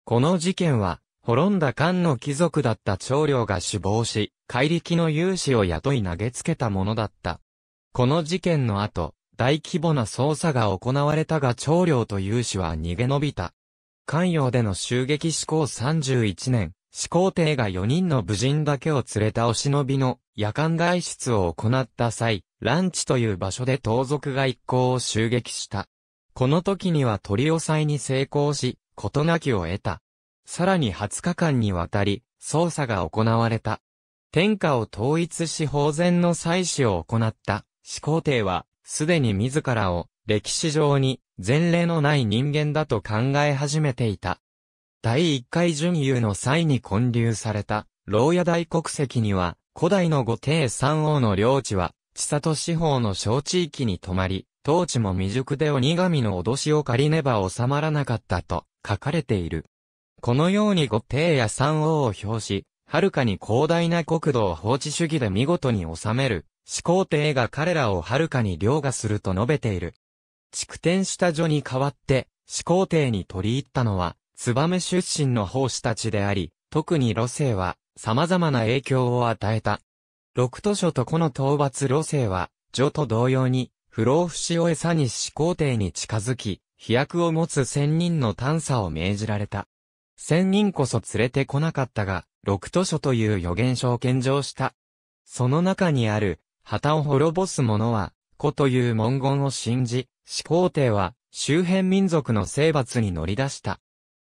この事件は、滅んだ漢の貴族だった長領が死亡し、怪力の勇士を雇い投げつけたものだった。この事件の後、大規模な捜査が行われたが長領と勇士は逃げ延びた。関陽での襲撃志向31年、始皇帝が4人の武人だけを連れたお忍びの夜間外出を行った際、ランチという場所で盗賊が一行を襲撃した。この時には鳥さえに成功し、事なきを得た。さらに20日間にわたり、捜査が行われた。天下を統一し法然の祭祀を行った始皇帝は、すでに自らを歴史上に前例のない人間だと考え始めていた。第1回準優の際に建立された、牢屋大国籍には、古代の御帝三王の領地は、千里四方の小地域に泊まり、当地も未熟で鬼神の脅しを借りねば収まらなかったと書かれている。このように御帝や三王を表し、はるかに広大な国土を法治主義で見事に収める、始皇帝が彼らをはるかに凌駕すると述べている。蓄天した女に代わって、始皇帝に取り入ったのは、燕出身の奉仕たちであり、特に路政は様々な影響を与えた。六都所とこの討伐路政は、女と同様に、不老不死を餌に始皇帝に近づき、飛躍を持つ仙人の探査を命じられた。仙人こそ連れてこなかったが、六都所という予言書を献上した。その中にある、旗を滅ぼす者は、子という文言を信じ、始皇帝は、周辺民族の征伐に乗り出した。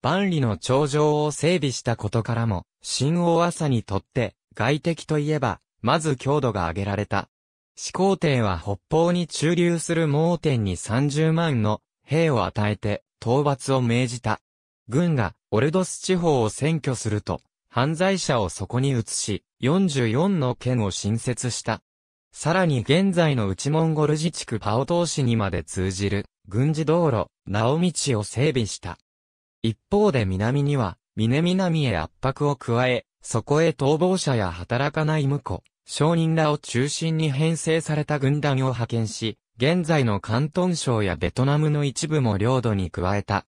万里の長城を整備したことからも、新大朝にとって、外敵といえば、まず強度が上げられた。始皇帝は北方に駐留する盲点に30万の兵を与えて、討伐を命じた。軍が、オルドス地方を占拠すると、犯罪者をそこに移し、44の県を新設した。さらに現在の内モンゴル自治区パオ島市にまで通じる、軍事道路、ナオ道を整備した。一方で南には、峰南へ圧迫を加え、そこへ逃亡者や働かない婿、商人らを中心に編成された軍団を派遣し、現在の関東省やベトナムの一部も領土に加えた。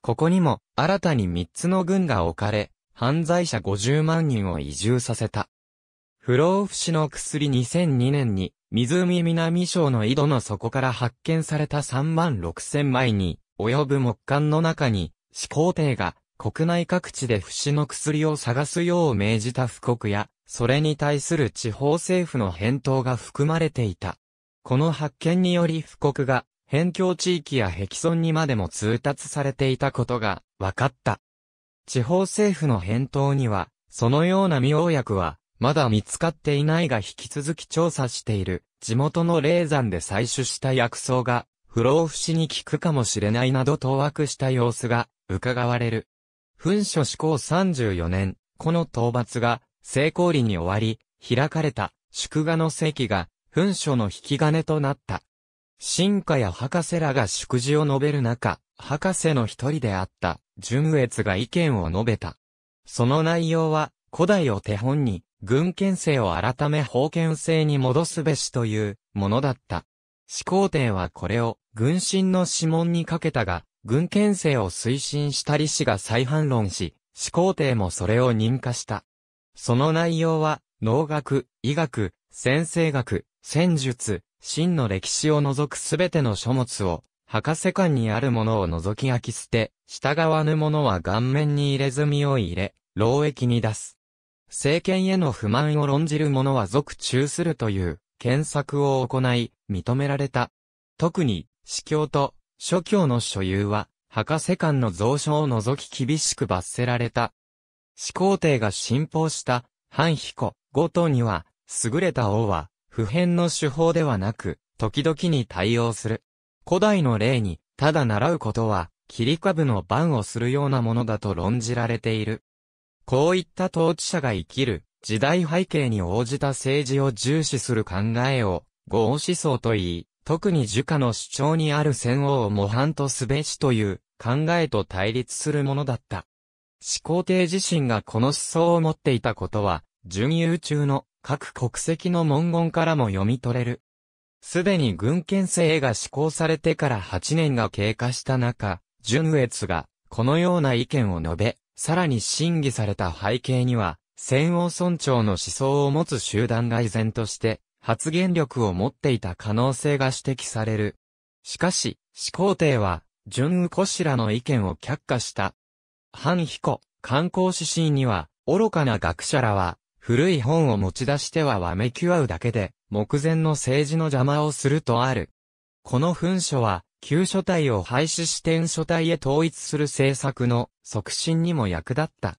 ここにも、新たに三つの軍が置かれ、犯罪者50万人を移住させた。不老不死の薬2002年に、湖南省の井戸の底から発見された3万6千枚に、及ぶ木管の中に、始皇帝が国内各地で不死の薬を探すよう命じた布告や、それに対する地方政府の返答が含まれていた。この発見により布告が、辺境地域や壁村にまでも通達されていたことが分かった。地方政府の返答には、そのような妙薬は、まだ見つかっていないが引き続き調査している、地元の霊山で採取した薬草が、不老不死に効くかもしれないなどと枠した様子が伺われる。噴書施行34年、この討伐が、成功裏に終わり、開かれた、祝賀の席が、噴書の引き金となった。進化や博士らが祝辞を述べる中、博士の一人であった、純越が意見を述べた。その内容は、古代を手本に、軍権制を改め封建制に戻すべしというものだった。始皇帝はこれを軍神の指紋にかけたが、軍憲政を推進した李氏が再反論し、始皇帝もそれを認可した。その内容は、農学、医学、先生学、戦術、真の歴史を除くすべての書物を、博士館にあるものを除き空き捨て、従わぬものは顔面に入れ墨を入れ、労役に出す。政権への不満を論じる者は俗中するという、検索を行い、認められた。特に、司教と諸教の所有は、博士間の蔵書を除き厳しく罰せられた。始皇帝が信奉した、半彦、ごとには、優れた王は、普遍の手法ではなく、時々に対応する。古代の例に、ただ習うことは、切り株の番をするようなものだと論じられている。こういった統治者が生きる、時代背景に応じた政治を重視する考えを、合思想と言い、特に儒家の主張にある戦王を模範とすべしという考えと対立するものだった。始皇帝自身がこの思想を持っていたことは、準優中の各国籍の文言からも読み取れる。すでに軍権制が施行されてから8年が経過した中、純越がこのような意見を述べ、さらに審議された背景には、戦王尊長の思想を持つ集団が依然として発言力を持っていた可能性が指摘される。しかし、始皇帝は、淳右こしらの意見を却下した。反彦、観光指針には、愚かな学者らは、古い本を持ち出してはわめき合うだけで、目前の政治の邪魔をするとある。この文書は、旧書体を廃止し天書体へ統一する政策の促進にも役立った。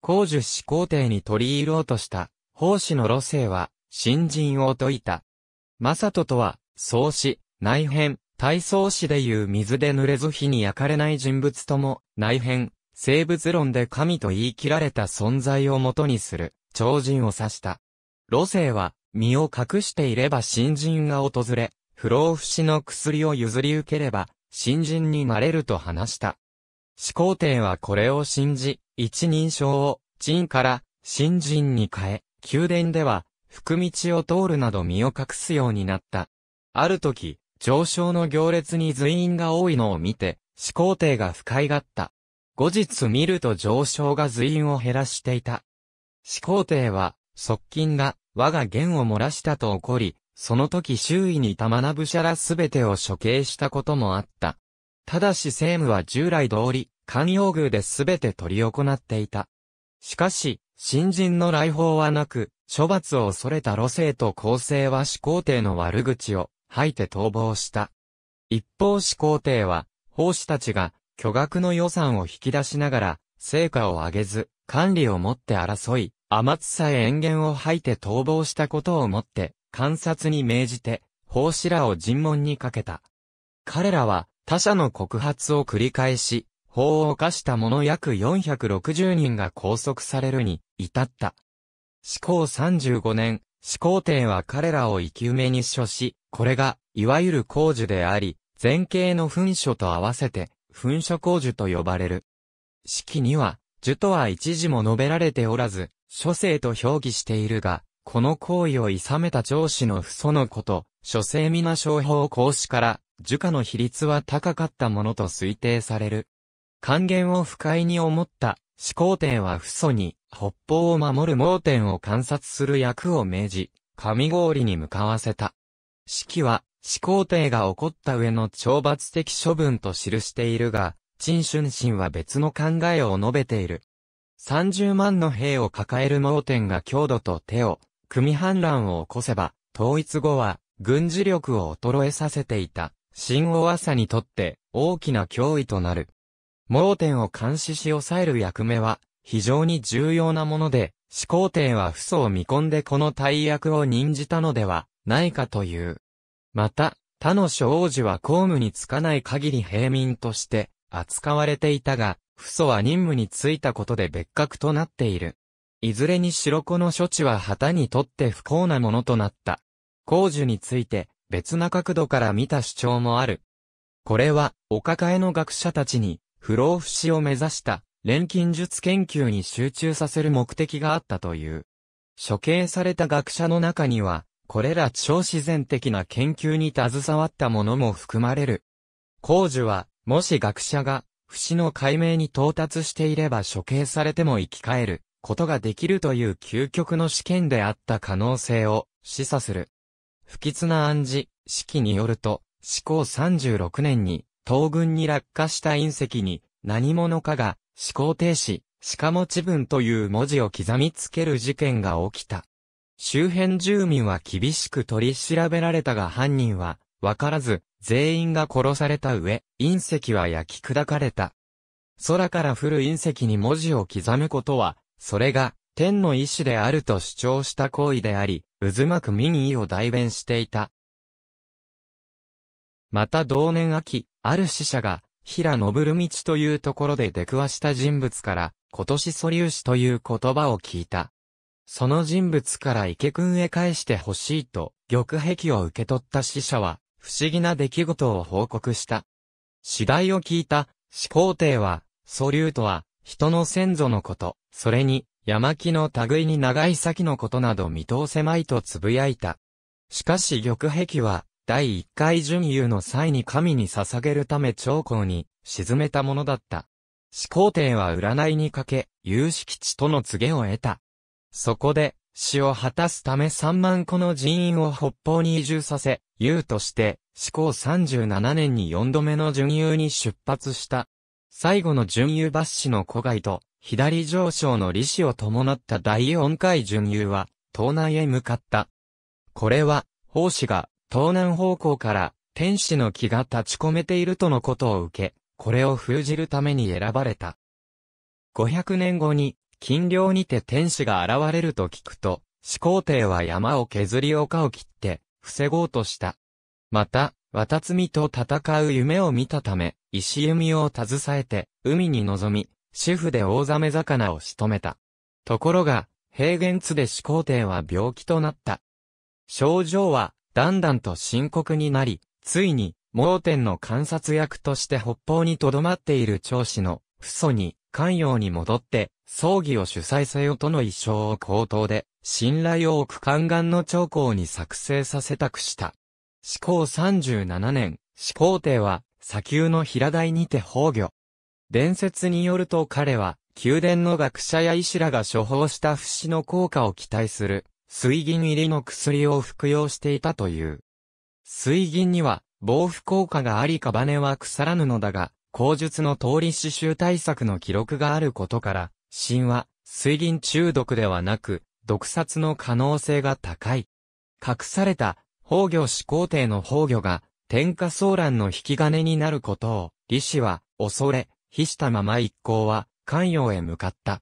公樹始皇帝に取り入ろうとした、法師の路線は、新人を説いた。正人とは、創始、内変、体操史でいう水で濡れず火に焼かれない人物とも、内変、生物論で神と言い切られた存在をもとにする、超人を指した。路政は、身を隠していれば新人が訪れ、不老不死の薬を譲り受ければ、新人になれると話した。始皇帝はこれを信じ、一人称を、陳から、新人に変え、宮殿では、福道を通るなど身を隠すようになった。ある時、上昇の行列に随員が多いのを見て、始皇帝が不快がった。後日見ると上昇が随員を減らしていた。始皇帝は、側近が、我が弦を漏らしたと怒り、その時周囲に玉なぶぶゃらすべてを処刑したこともあった。ただし政務は従来通り、官用宮ですべて取り行っていた。しかし、新人の来訪はなく、処罰を恐れた路生と皇帝は始皇帝の悪口を吐いて逃亡した。一方始皇帝は、法師たちが巨額の予算を引き出しながら、成果を上げず、管理をもって争い、天草さえ塩を吐いて逃亡したことをもって、観察に命じて、法師らを尋問にかけた。彼らは、他者の告発を繰り返し、法を犯した者約460人が拘束されるに、至った。始皇35年、始皇帝は彼らを生き埋めに処し、これが、いわゆる皇樹であり、前景の噴書と合わせて、噴書皇樹と呼ばれる。式には、樹とは一時も述べられておらず、諸生と表記しているが、この行為をさめた上司の父祖のこと、諸生皆商法公子から、樹下の比率は高かったものと推定される。還元を不快に思った始皇帝は父祖に、北方を守る盲点を観察する役を命じ、上氷に向かわせた。式は、始皇帝が起こった上の懲罰的処分と記しているが、陳春心は別の考えを述べている。三十万の兵を抱える盲点が強度と手を、組反乱を起こせば、統一後は、軍事力を衰えさせていた、新大朝にとって、大きな脅威となる。盲点を監視し抑える役目は非常に重要なもので、始皇帝は父祖を見込んでこの大役を任じたのではないかという。また、他の諸王子は公務につかない限り平民として扱われていたが、父祖は任務に就いたことで別格となっている。いずれに白子の処置は旗にとって不幸なものとなった。公樹について別な角度から見た主張もある。これは、お抱えの学者たちに不老不死を目指した錬金術研究に集中させる目的があったという。処刑された学者の中には、これら超自然的な研究に携わったものも含まれる。工事は、もし学者が、不死の解明に到達していれば処刑されても生き返ることができるという究極の試験であった可能性を示唆する。不吉な暗示、式によると、思考36年に、東軍に落下した隕石に何者かが思考停止、しかも地分という文字を刻みつける事件が起きた。周辺住民は厳しく取り調べられたが犯人は分からず、全員が殺された上、隕石は焼き砕かれた。空から降る隕石に文字を刻むことは、それが天の意志であると主張した行為であり、渦巻く民意を代弁していた。また同年秋、ある死者が、平信道というところで出くわした人物から、今年素粒子という言葉を聞いた。その人物から池くんへ返してほしいと、玉壁を受け取った死者は、不思議な出来事を報告した。次第を聞いた、始皇帝は、素粒とは、人の先祖のこと、それに、山木の類に長い先のことなど見通せまいと呟いた。しかし玉壁は、第1回準優の際に神に捧げるため長江に沈めたものだった。始皇帝は占いにかけ、有識地との告げを得た。そこで、死を果たすため3万個の人員を北方に移住させ、優として、始皇37年に4度目の準優に出発した。最後の準優抜士の古外と、左上昇の利子を伴った第4回準優は、東南へ向かった。これは、法師が東南方向から天使の気が立ち込めているとのことを受け、これを封じるために選ばれた。500年後に、近陵にて天使が現れると聞くと、始皇帝は山を削り丘を切って、防ごうとした。また、渡積と戦う夢を見たため、石弓を携えて、海に臨み、主婦で大ザメ魚を仕留めた。ところが、平原津で始皇帝は病気となった。症状は、だんだんと深刻になり、ついに、盲点の観察役として北方に留まっている長子の、父祖に、関陽に戻って、葬儀を主催せよとの一生を口頭で、信頼を置く宦官の長江に作成させたくした。始皇37年、始皇帝は、砂丘の平台にて崩御。伝説によると彼は、宮殿の学者や医師らが処方した不死の効果を期待する、水銀入りの薬を服用していたという。水銀には、防腐効果がありかバネは腐らぬのだが、口述の通り刺繍対策の記録があることから、神は、水銀中毒ではなく、毒殺の可能性が高い。隠された、宝魚始皇帝の宝魚が、天下騒乱の引き金になることを、李氏は、恐れ、非したまま一行は、関与へ向かった。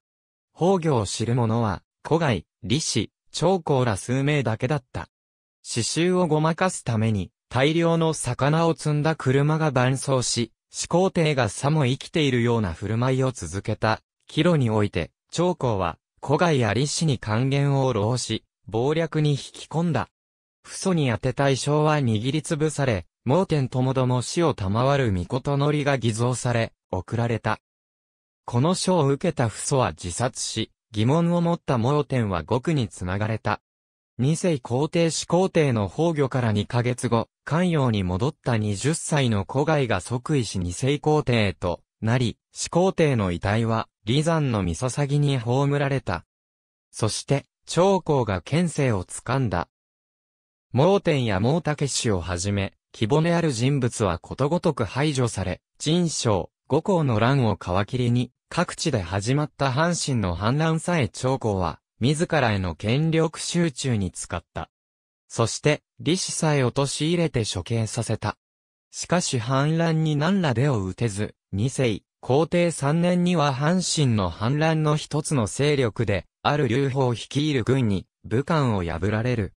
宝魚を知る者は、古外、李氏、長江ら数名だけだった。刺繍をごまかすために、大量の魚を積んだ車が伴走し、始皇帝がさも生きているような振る舞いを続けた、帰路において、長江は、古外やり氏に還元を浪し、謀略に引き込んだ。父祖に当てた装は握りつぶされ、盲点ともども死を賜る御事のりが偽造され、送られた。この書を受けた父祖は自殺し、疑問を持った盲点は極につながれた。二世皇帝始皇帝の崩御から二ヶ月後、関陽に戻った二十歳の古外が即位し二世皇帝へとなり、始皇帝の遺体は、離山の三笹に葬られた。そして、長江が県政を掴んだ。盲点や盲武氏をはじめ、規模である人物はことごとく排除され、陳章、五校の乱を皮切りに、各地で始まった阪神の反乱さえ長江は、自らへの権力集中に使った。そして、李氏さえ落とし入れて処刑させた。しかし反乱に何ら手を打てず、二世、皇帝三年には阪神の反乱の一つの勢力で、ある劉邦率いる軍に、武漢を破られる。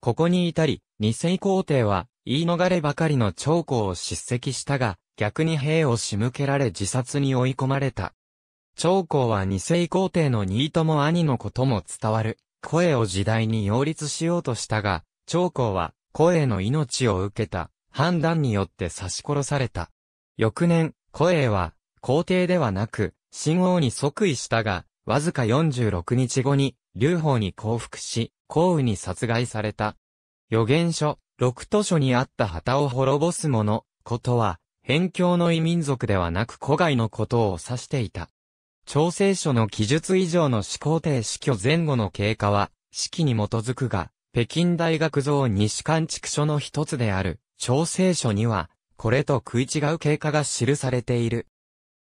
ここに至り、二世皇帝は、言い逃ればかりの長江を叱責したが、逆に兵を仕向けられ自殺に追い込まれた。長江は二世皇帝の二とも兄のことも伝わる、声を時代に擁立しようとしたが、長江は、声の命を受けた、判断によって刺し殺された。翌年、声は、皇帝ではなく、新王に即位したが、わずか46日後に、劉邦に降伏し、皇羽に殺害された。予言書、六都書にあった旗を滅ぼす者、ことは、辺境の異民族ではなく古外のことを指していた。調整書の記述以上の思考停死去前後の経過は、式に基づくが、北京大学像西館畜書の一つである、調整書には、これと食い違う経過が記されている。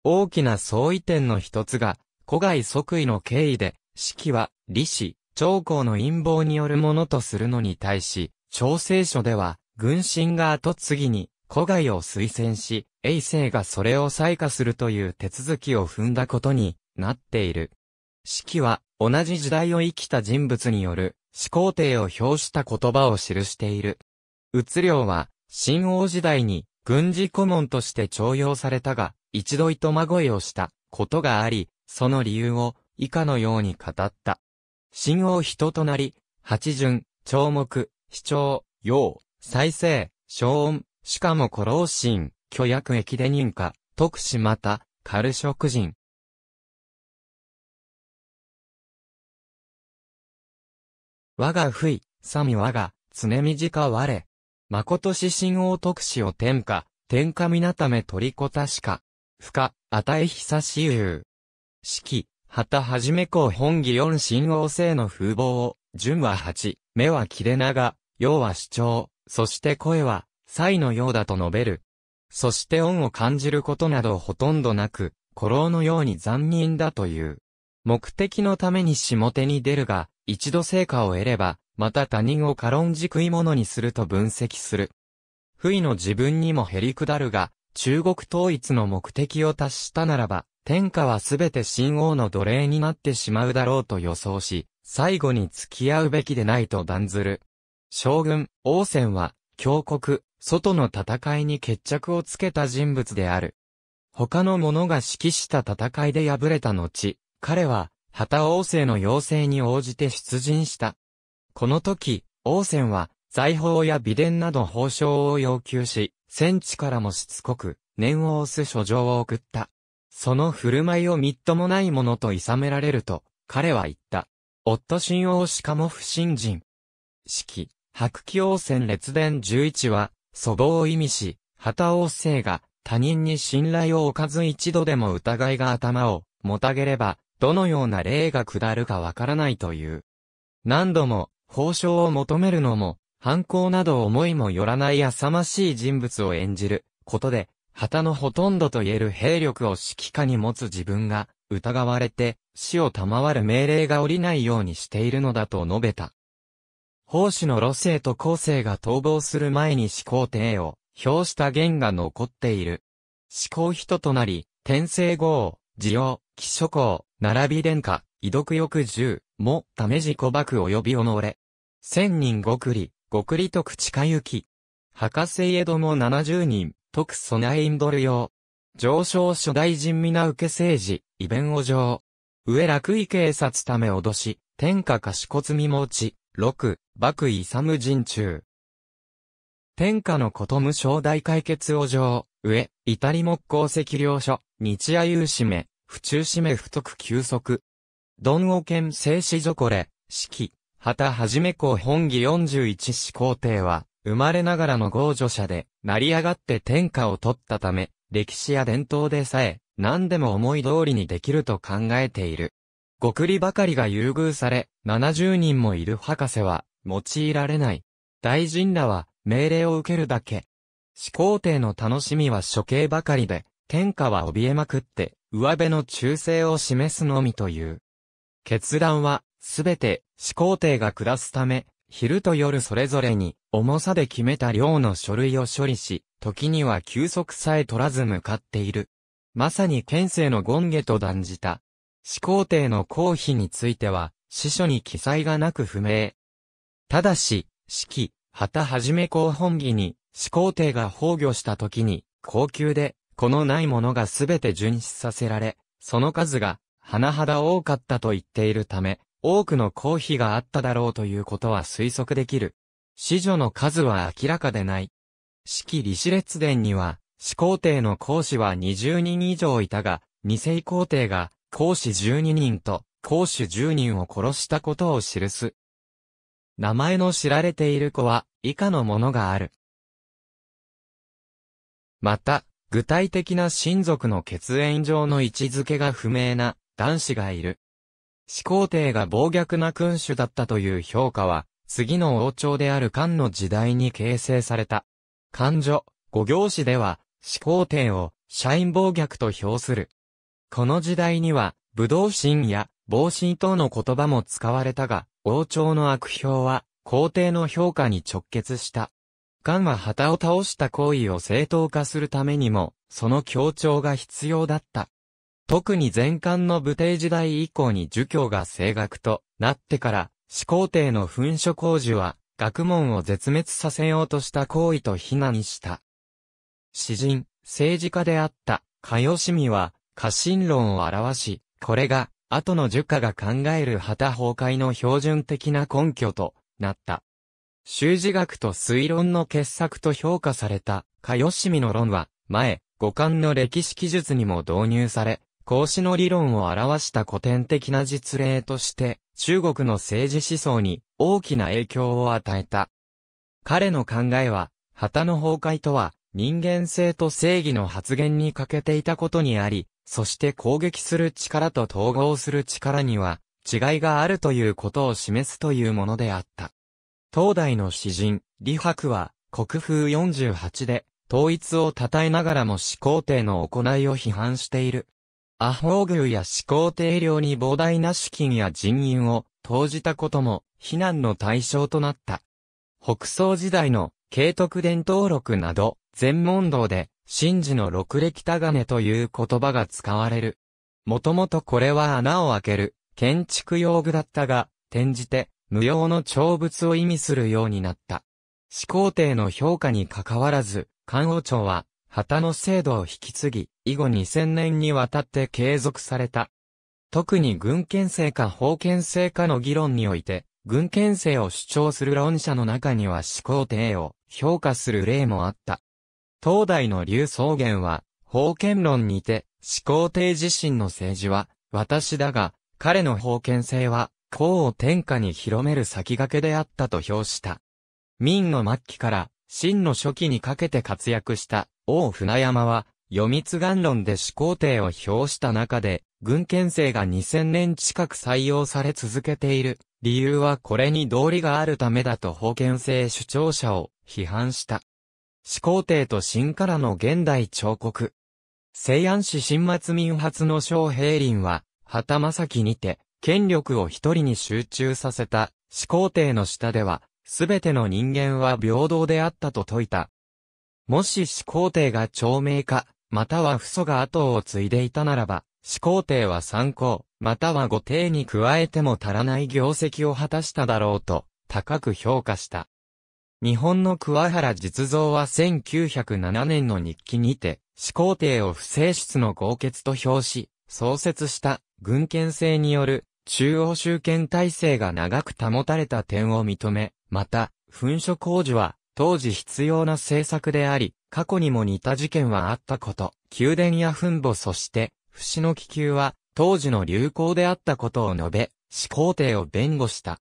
大きな相違点の一つが、古外即位の経緯で、式は、李氏、長江の陰謀によるものとするのに対し、調整書では、軍神が後継ぎに、古外を推薦し、衛星がそれを採火するという手続きを踏んだことになっている。式は、同じ時代を生きた人物による、始皇帝を表した言葉を記している。うつは、新王時代に、軍事顧問として徴用されたが、一度糸まごいをしたことがあり、その理由を以下のように語った。新王人となり、八巡、長目、市長、陽、再生、小音、しかも古老神、虚薬駅で認可、徳島た、軽食人。我が不意、さみ我が、常短我。誠し神王徳氏を天下、天下皆ため取りこたしか。不可、与え久しゆう。四季、はたはじめ公本義四神王政の風貌を、順は八、目は切れ長、要は主張、そして声は、才のようだと述べる。そして恩を感じることなどほとんどなく、古老のように残忍だという。目的のために下手に出るが、一度成果を得れば、また他人を軽んじ食い物にすると分析する。不意の自分にも減り下るが、中国統一の目的を達したならば、天下はすべて新王の奴隷になってしまうだろうと予想し、最後に付き合うべきでないと断ずる。将軍、王翦は、強国、外の戦いに決着をつけた人物である。他の者が指揮した戦いで敗れた後、彼は、旗王政の要請に応じて出陣した。この時、王翦は、財宝や美伝など報奨を要求し、戦地からもしつこく、念を押す書状を送った。その振る舞いをみっともないものとさめられると、彼は言った。夫信王しかも不信人。式、白気王戦列伝11は、祖母を意味し、旗王政が、他人に信頼を置かず一度でも疑いが頭を、もたげれば、どのような霊が下るかわからないという。何度も、報奨を求めるのも、犯行など思いもよらない浅ましい人物を演じることで、旗のほとんどと言える兵力を指揮下に持つ自分が、疑われて、死を賜る命令が降りないようにしているのだと述べた。奉仕の路政と後世が逃亡する前に始皇帝を表した言が残っている。始皇人となり、天聖号、慈王、起諸公、並び殿下、遺読欲十、も、試事小幕及び己。千人ごくり、ごくりと口かゆき。博士江戸も七十人、特備えインドル用。上昇初代人皆受け政治、イベンお上。上楽位警察ため脅し、天下賢積み持ち、六、幕位勇人中。天下のこと無償大解決を上、上、至り木工赤領所、日夜有しめ、府中しめ不得休息。丼を県静止所これ、式、旗はじめ公本義十一始皇帝は、生まれながらの豪女者で、成り上がって天下を取ったため、歴史や伝統でさえ、何でも思い通りにできると考えている。ごくりばかりが優遇され、70人もいる博士は、用いられない。大臣らは、命令を受けるだけ。始皇帝の楽しみは処刑ばかりで、天下は怯えまくって、上辺の忠誠を示すのみという。決断は、すべて、始皇帝が下すため、昼と夜それぞれに重さで決めた量の書類を処理し、時には休息さえ取らず向かっている。まさに県政の権下と断じた。始皇帝の公費については、司書に記載がなく不明。ただし、式、旗はじめ公本義に、始皇帝が崩御した時に、高級で、このないものがすべて巡視させられ、その数が、甚だ多かったと言っているため、多くの公費があっただろうということは推測できる。子女の数は明らかでない。四季李子列伝には、始皇帝の公子は20人以上いたが、二世皇帝が公子12人と公子10人を殺したことを記す。名前の知られている子は以下のものがある。また、具体的な親族の血縁上の位置づけが不明な男子がいる。始皇帝が暴虐な君主だったという評価は、次の王朝である漢の時代に形成された。漢女、五行詞では、始皇帝を、社員暴虐と評する。この時代には、武道神や、防神等の言葉も使われたが、王朝の悪評は、皇帝の評価に直結した。漢は旗を倒した行為を正当化するためにも、その協調が必要だった。特に前漢の武帝時代以降に儒教が正学となってから、始皇帝の噴書工事は、学問を絶滅させようとした行為と非難した。詩人、政治家であった、かよしみは、家臣論を表し、これが、後の儒家が考える旗崩壊の標準的な根拠となった。修辞学と推論の傑作と評価された、かよしみの論は、前、五感の歴史記述にも導入され、孔子の理論を表した古典的な実例として、中国の政治思想に大きな影響を与えた。彼の考えは、旗の崩壊とは、人間性と正義の発言に欠けていたことにあり、そして攻撃する力と統合する力には、違いがあるということを示すというものであった。当代の詩人、李白は、国風48で、統一を称えながらも始皇帝の行いを批判している。アホーグや思考定量に膨大な資金や人員を投じたことも、非難の対象となった。北宋時代の、慶徳伝統録など、全問答で、神事の六歴タガネという言葉が使われる。もともとこれは穴を開ける、建築用具だったが、転じて、無用の長物を意味するようになった。始皇帝の評価に関わらず、漢王朝は、旗の制度を引き継ぎ、以後2000年にわたって継続された。特に軍権制か法権制かの議論において、軍権制を主張する論者の中には始皇帝を評価する例もあった。東大の劉宗元は、法権論にて、始皇帝自身の政治は、私だが、彼の法権制は、皇を天下に広める先駆けであったと評した。明の末期から、清の初期にかけて活躍した、王船山は、読み継がん論で始皇帝を表した中で、軍憲制が2000年近く採用され続けている。理由はこれに道理があるためだと封建制主張者を批判した。始皇帝と新からの現代彫刻。西安市新末民発の将兵林は、旗正樹にて、権力を一人に集中させた、始皇帝の下では、すべての人間は平等であったと説いた。もし始皇帝が長命か、または父祖が後を継いでいたならば、始皇帝は参考、または御帝に加えても足らない業績を果たしただろうと、高く評価した。日本の桑原実像は1907年の日記にて、始皇帝を不正室の豪傑と表し、創設した軍権制による中央集権体制が長く保たれた点を認め、また、噴書工事は当時必要な政策であり、過去にも似た事件はあったこと、宮殿や墳墓そして、不死の気球は、当時の流行であったことを述べ、始皇帝を弁護した。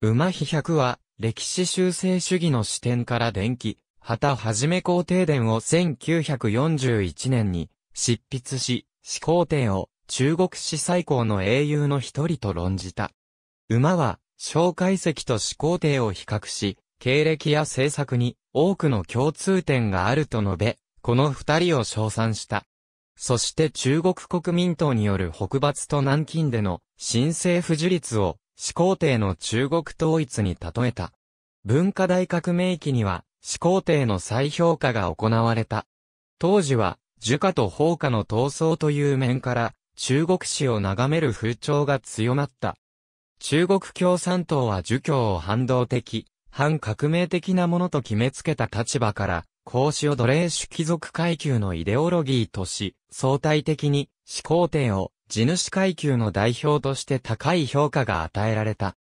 馬飛百は、歴史修正主義の視点から伝記、旗はじめ皇帝伝を1941年に執筆し、始皇帝を中国史最高の英雄の一人と論じた。馬は、小介石と始皇帝を比較し、経歴や政策に多くの共通点があると述べ、この二人を称賛した。そして中国国民党による北伐と南京での新政府樹立を始皇帝の中国統一に例えた。文化大革命期には始皇帝の再評価が行われた。当時は儒家と法家の闘争という面から中国史を眺める風潮が強まった。中国共産党は儒教を反動的、反革命的なものと決めつけた立場から、孔子を奴隷主貴族階級のイデオロギーとし、相対的に始皇帝を地主階級の代表として高い評価が与えられた。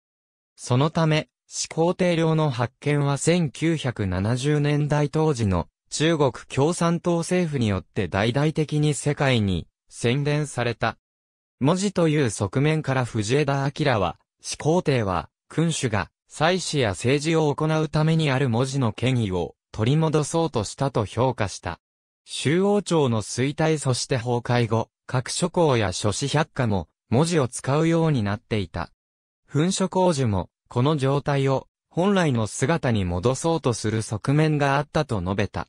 そのため、始皇帝領の発見は1970年代当時の中国共産党政府によって大々的に世界に宣伝された。文字という側面から藤枝明は、始皇帝は、君主が祭祀や政治を行うためにある文字の権威を取り戻そうとしたと評価した。周王朝の衰退そして崩壊後、各諸侯や諸子百科も文字を使うようになっていた。噴書工事も、この状態を本来の姿に戻そうとする側面があったと述べた。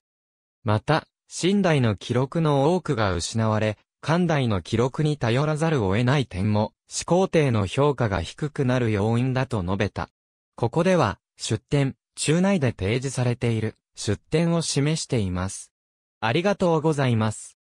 また、新代の記録の多くが失われ、漢代の記録に頼らざるを得ない点も、始皇帝の評価が低くなる要因だと述べた。ここでは、出典、中内で提示されている、出典を示しています。ありがとうございます。